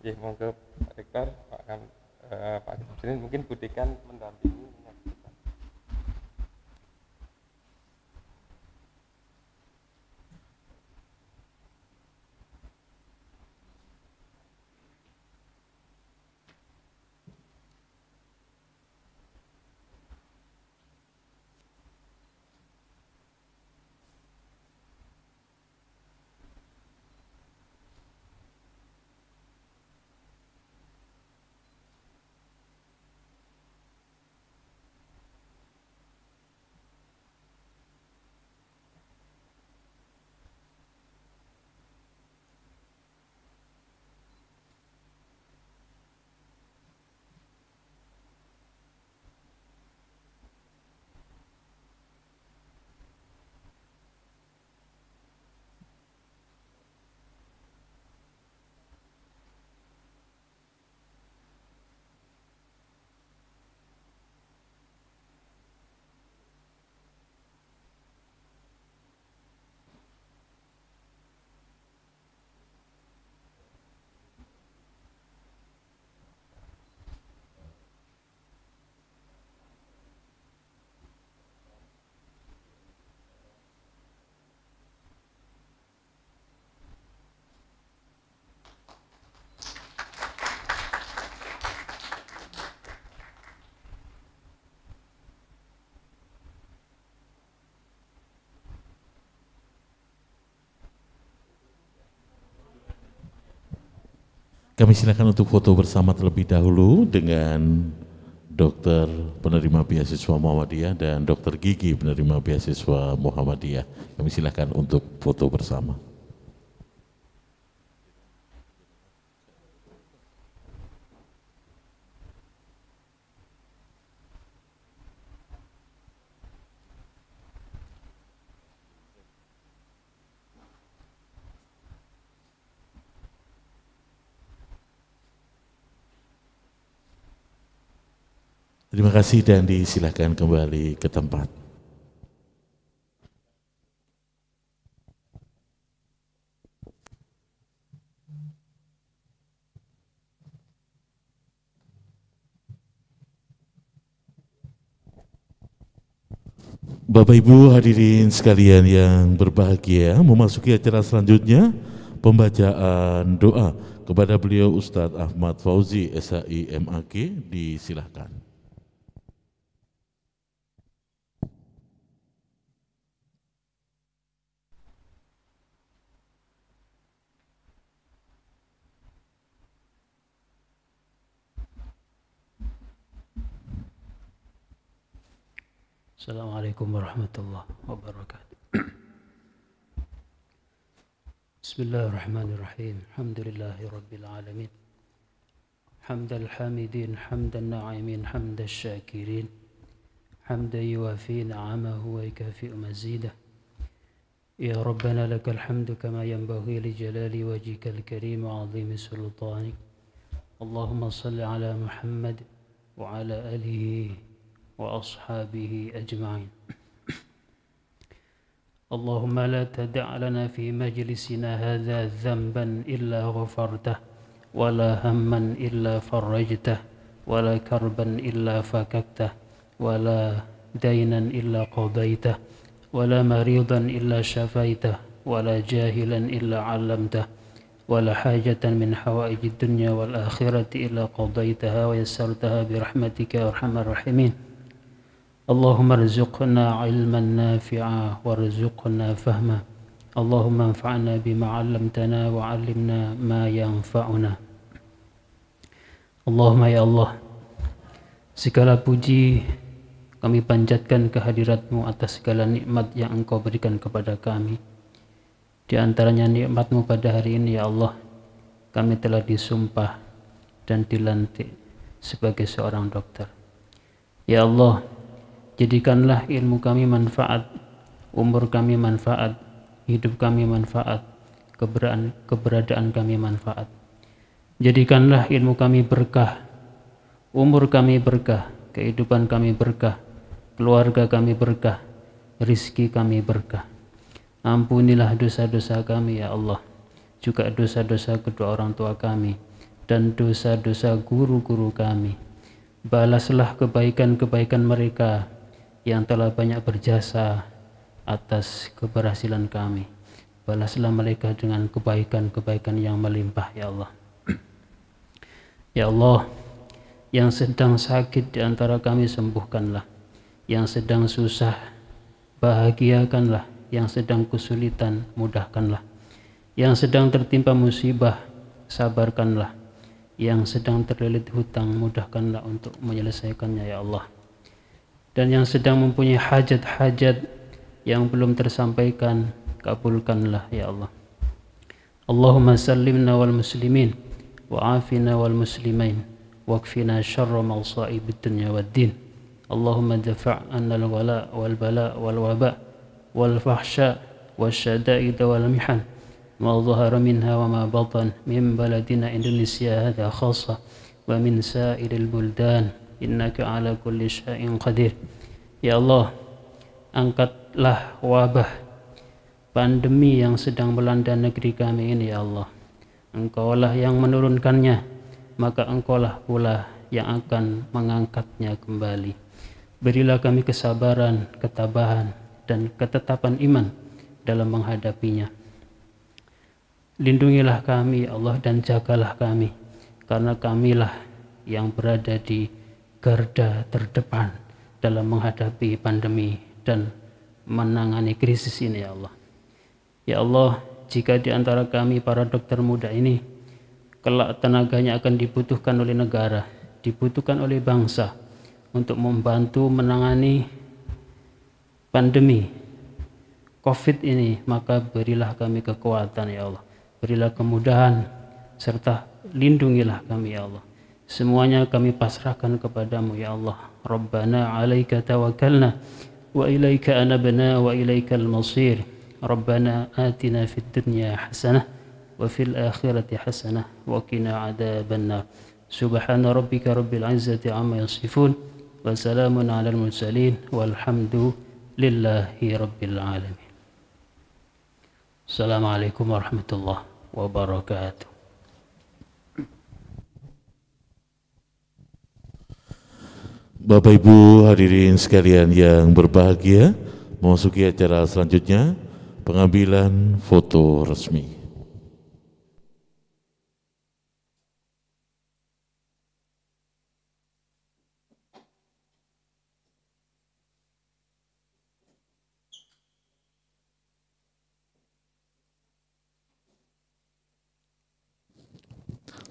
Ya, monggo Pak Rektor, Pak Kami. Eh, Pak Presiden mungkin Budi mendampingi Kami silakan untuk foto bersama terlebih dahulu dengan dokter penerima beasiswa Muhammadiyah dan dokter gigi penerima beasiswa Muhammadiyah. Kami silakan untuk foto bersama. Terima kasih dan disilahkan kembali ke tempat. Bapak Ibu hadirin sekalian yang berbahagia, memasuki acara selanjutnya pembacaan doa kepada beliau Ustadz Ahmad Fauzi SHI MAG disilahkan. السلام عليكم ورحمة الله وبركاته بسم الله الرحمن الرحيم الحمد لله رب العالمين حمد الحامدين حمد الناعمين حمد الشاكرين حمدا يوافي نعمه ويكافئ مزيده يا ربنا لك الحمد كما ينبغي لجلال وجهك الكريم وعظيم سلطانك اللهم صل على محمد وعلى آله وأصحابه أجمعين اللهم لا تدع لنا في مجلسنا هذا ذنبا إلا غفرته ولا هما إلا فرجته ولا كربا إلا فككته ولا دينا إلا قضيته ولا مريضا إلا شفيته ولا جاهلا إلا علمته ولا حاجة من حوائج الدنيا والآخرة إلا قضيتها ويسرتها برحمتك يا أرحم الراحمين اللهم ارزقنا علما نافعا وارزقنا فهما اللهم انفعنا بما علمتنا وعلمنا ما ينفعنا Allahumma ya Allah segala puji kami panjatkan kehadiratmu atas segala nikmat yang engkau berikan kepada kami di antaranya nikmatmu pada hari ini ya Allah kami telah disumpah dan dilantik sebagai seorang dokter ya Allah Jadikanlah ilmu kami manfaat, umur kami manfaat, hidup kami manfaat, keberadaan, keberadaan kami manfaat. Jadikanlah ilmu kami berkah, umur kami berkah, kehidupan kami berkah, keluarga kami berkah, rizki kami berkah. Ampunilah dosa-dosa kami ya Allah, juga dosa-dosa kedua orang tua kami, dan dosa-dosa guru-guru kami. Balaslah kebaikan-kebaikan mereka, yang telah banyak berjasa atas keberhasilan kami. Balaslah mereka dengan kebaikan-kebaikan yang melimpah, Ya Allah. *clears throat* Ya Allah, yang sedang sakit di antara kami sembuhkanlah. Yang sedang susah, bahagiakanlah. Yang sedang kesulitan, mudahkanlah. Yang sedang tertimpa musibah, sabarkanlah. Yang sedang terlilit hutang, mudahkanlah untuk menyelesaikannya, Ya Allah dan yang sedang mempunyai hajat-hajat yang belum tersampaikan kabulkanlah ya Allah Allahumma sallimna wal muslimin wa afina wal muslimin wakfina syarra mawsa'ib dunya wad din Allahumma dafa' anna al wala wal bala wal waba wal fahsya wal syada'id wal mihan ما ظهر منها وما بطن من بلدنا إندونيسيا هذا خاصة ومن سائر البلدان innaka ala kulli syai'in qadir ya Allah angkatlah wabah pandemi yang sedang melanda negeri kami ini ya Allah engkaulah yang menurunkannya maka engkaulah pula yang akan mengangkatnya kembali berilah kami kesabaran ketabahan dan ketetapan iman dalam menghadapinya lindungilah kami ya Allah dan jagalah kami karena kamilah yang berada di garda terdepan dalam menghadapi pandemi dan menangani krisis ini ya Allah. Ya Allah, jika di antara kami para dokter muda ini kelak tenaganya akan dibutuhkan oleh negara, dibutuhkan oleh bangsa untuk membantu menangani pandemi COVID ini, maka berilah kami kekuatan ya Allah. Berilah kemudahan serta lindungilah kami ya Allah. Semuanya kami pasrahkan kepadamu ya Allah. Rabbana alaika tawakkalna wa ilaika anabna wa ilaika al-masir. Rabbana atina fid dunya hasanah wa fil akhirati hasanah wa qina adhaban Subhana rabbika rabbil izzati amma yasifun wa salamun alal mursalin lillahi rabbil alamin. Assalamualaikum warahmatullahi wabarakatuh. Bapak Ibu hadirin sekalian yang berbahagia, memasuki acara selanjutnya, pengambilan foto resmi.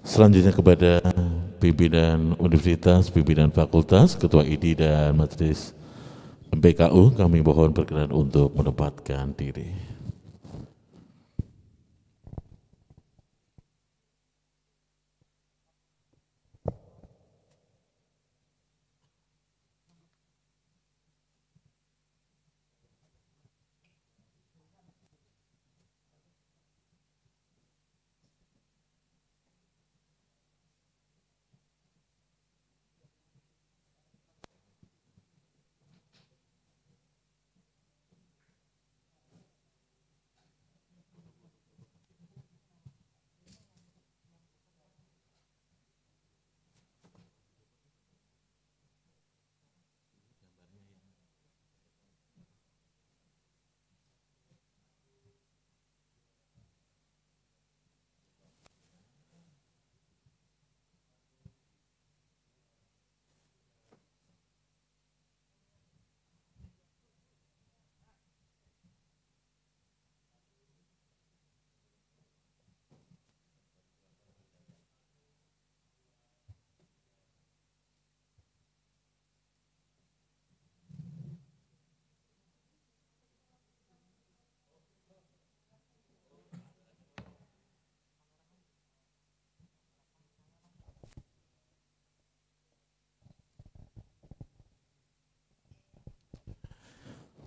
Selanjutnya kepada pimpinan universitas, pimpinan fakultas, ketua ID dan matris BKU kami mohon berkenan untuk menempatkan diri.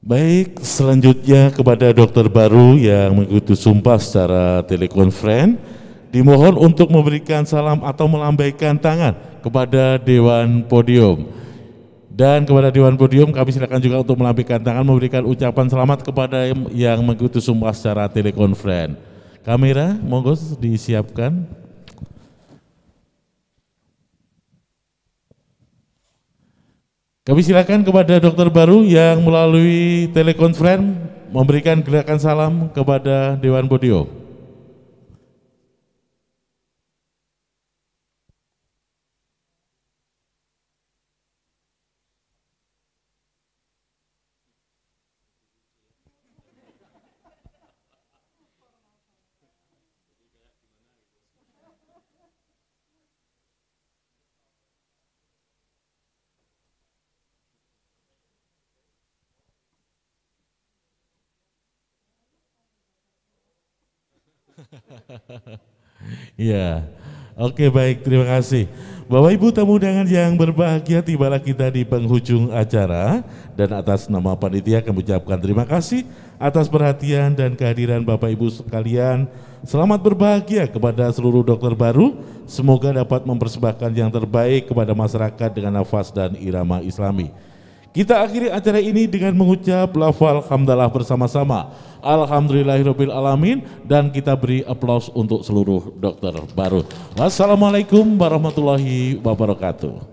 Baik, selanjutnya kepada dokter baru yang mengikuti sumpah secara telekonferen, dimohon untuk memberikan salam atau melambaikan tangan kepada Dewan Podium. Dan kepada Dewan Podium kami silakan juga untuk melambaikan tangan memberikan ucapan selamat kepada yang mengikuti sumpah secara telekonferen. Kamera monggo disiapkan. Kami silakan kepada dokter baru yang melalui telekonferensi memberikan gerakan salam kepada Dewan Podium. Ya, Oke baik, terima kasih. Bapak Ibu tamu undangan yang berbahagia, tibalah kita di penghujung acara dan atas nama panitia kami ucapkan terima kasih atas perhatian dan kehadiran Bapak Ibu sekalian. Selamat berbahagia kepada seluruh dokter baru. Semoga dapat mempersembahkan yang terbaik kepada masyarakat dengan nafas dan irama islami. Kita akhiri acara ini dengan mengucap lafal hamdalah bersama-sama. Alhamdulillahirabbil alamin dan kita beri aplaus untuk seluruh dokter baru. Wassalamualaikum warahmatullahi wabarakatuh.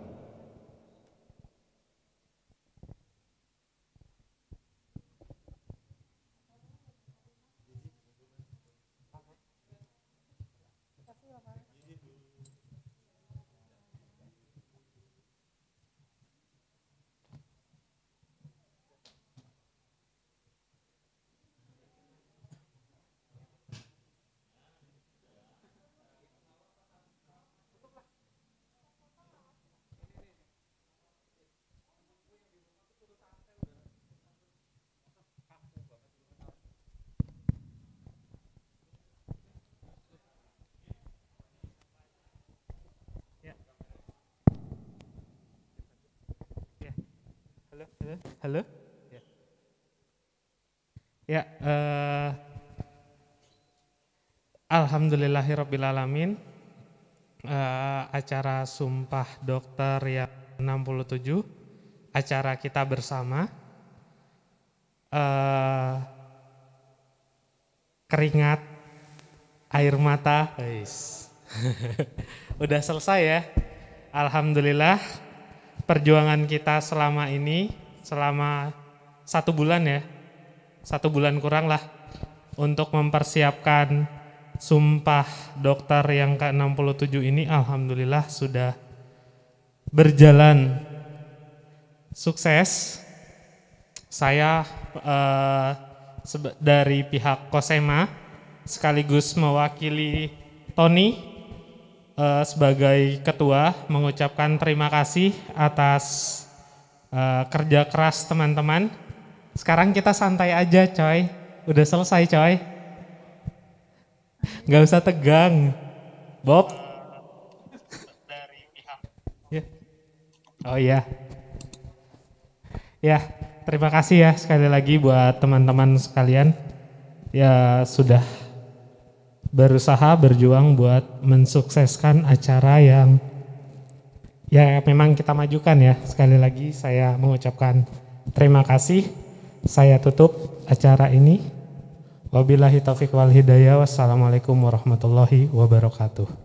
Halo? Ya, ya uh, eh, Alhamdulillahirrabbilalamin. Uh, eh, acara Sumpah Dokter yang 67, acara kita bersama. Uh, keringat, air mata, *laughs* Udah selesai ya. Alhamdulillah perjuangan kita selama ini selama satu bulan ya, satu bulan kurang lah untuk mempersiapkan sumpah dokter yang ke-67 ini alhamdulillah sudah berjalan sukses. Saya eh, dari pihak Kosema sekaligus mewakili Tony eh, sebagai ketua mengucapkan terima kasih atas Eh, kerja keras teman-teman. Sekarang kita santai aja coy, udah selesai coy. Gak usah tegang. Bob. Ya. Oh iya. Ya, terima kasih ya sekali lagi buat teman-teman sekalian. Ya sudah berusaha berjuang buat mensukseskan acara yang ya memang kita majukan ya. Sekali lagi saya mengucapkan terima kasih. Saya tutup acara ini. Wabillahi taufiq wal hidayah. Wassalamualaikum warahmatullahi wabarakatuh.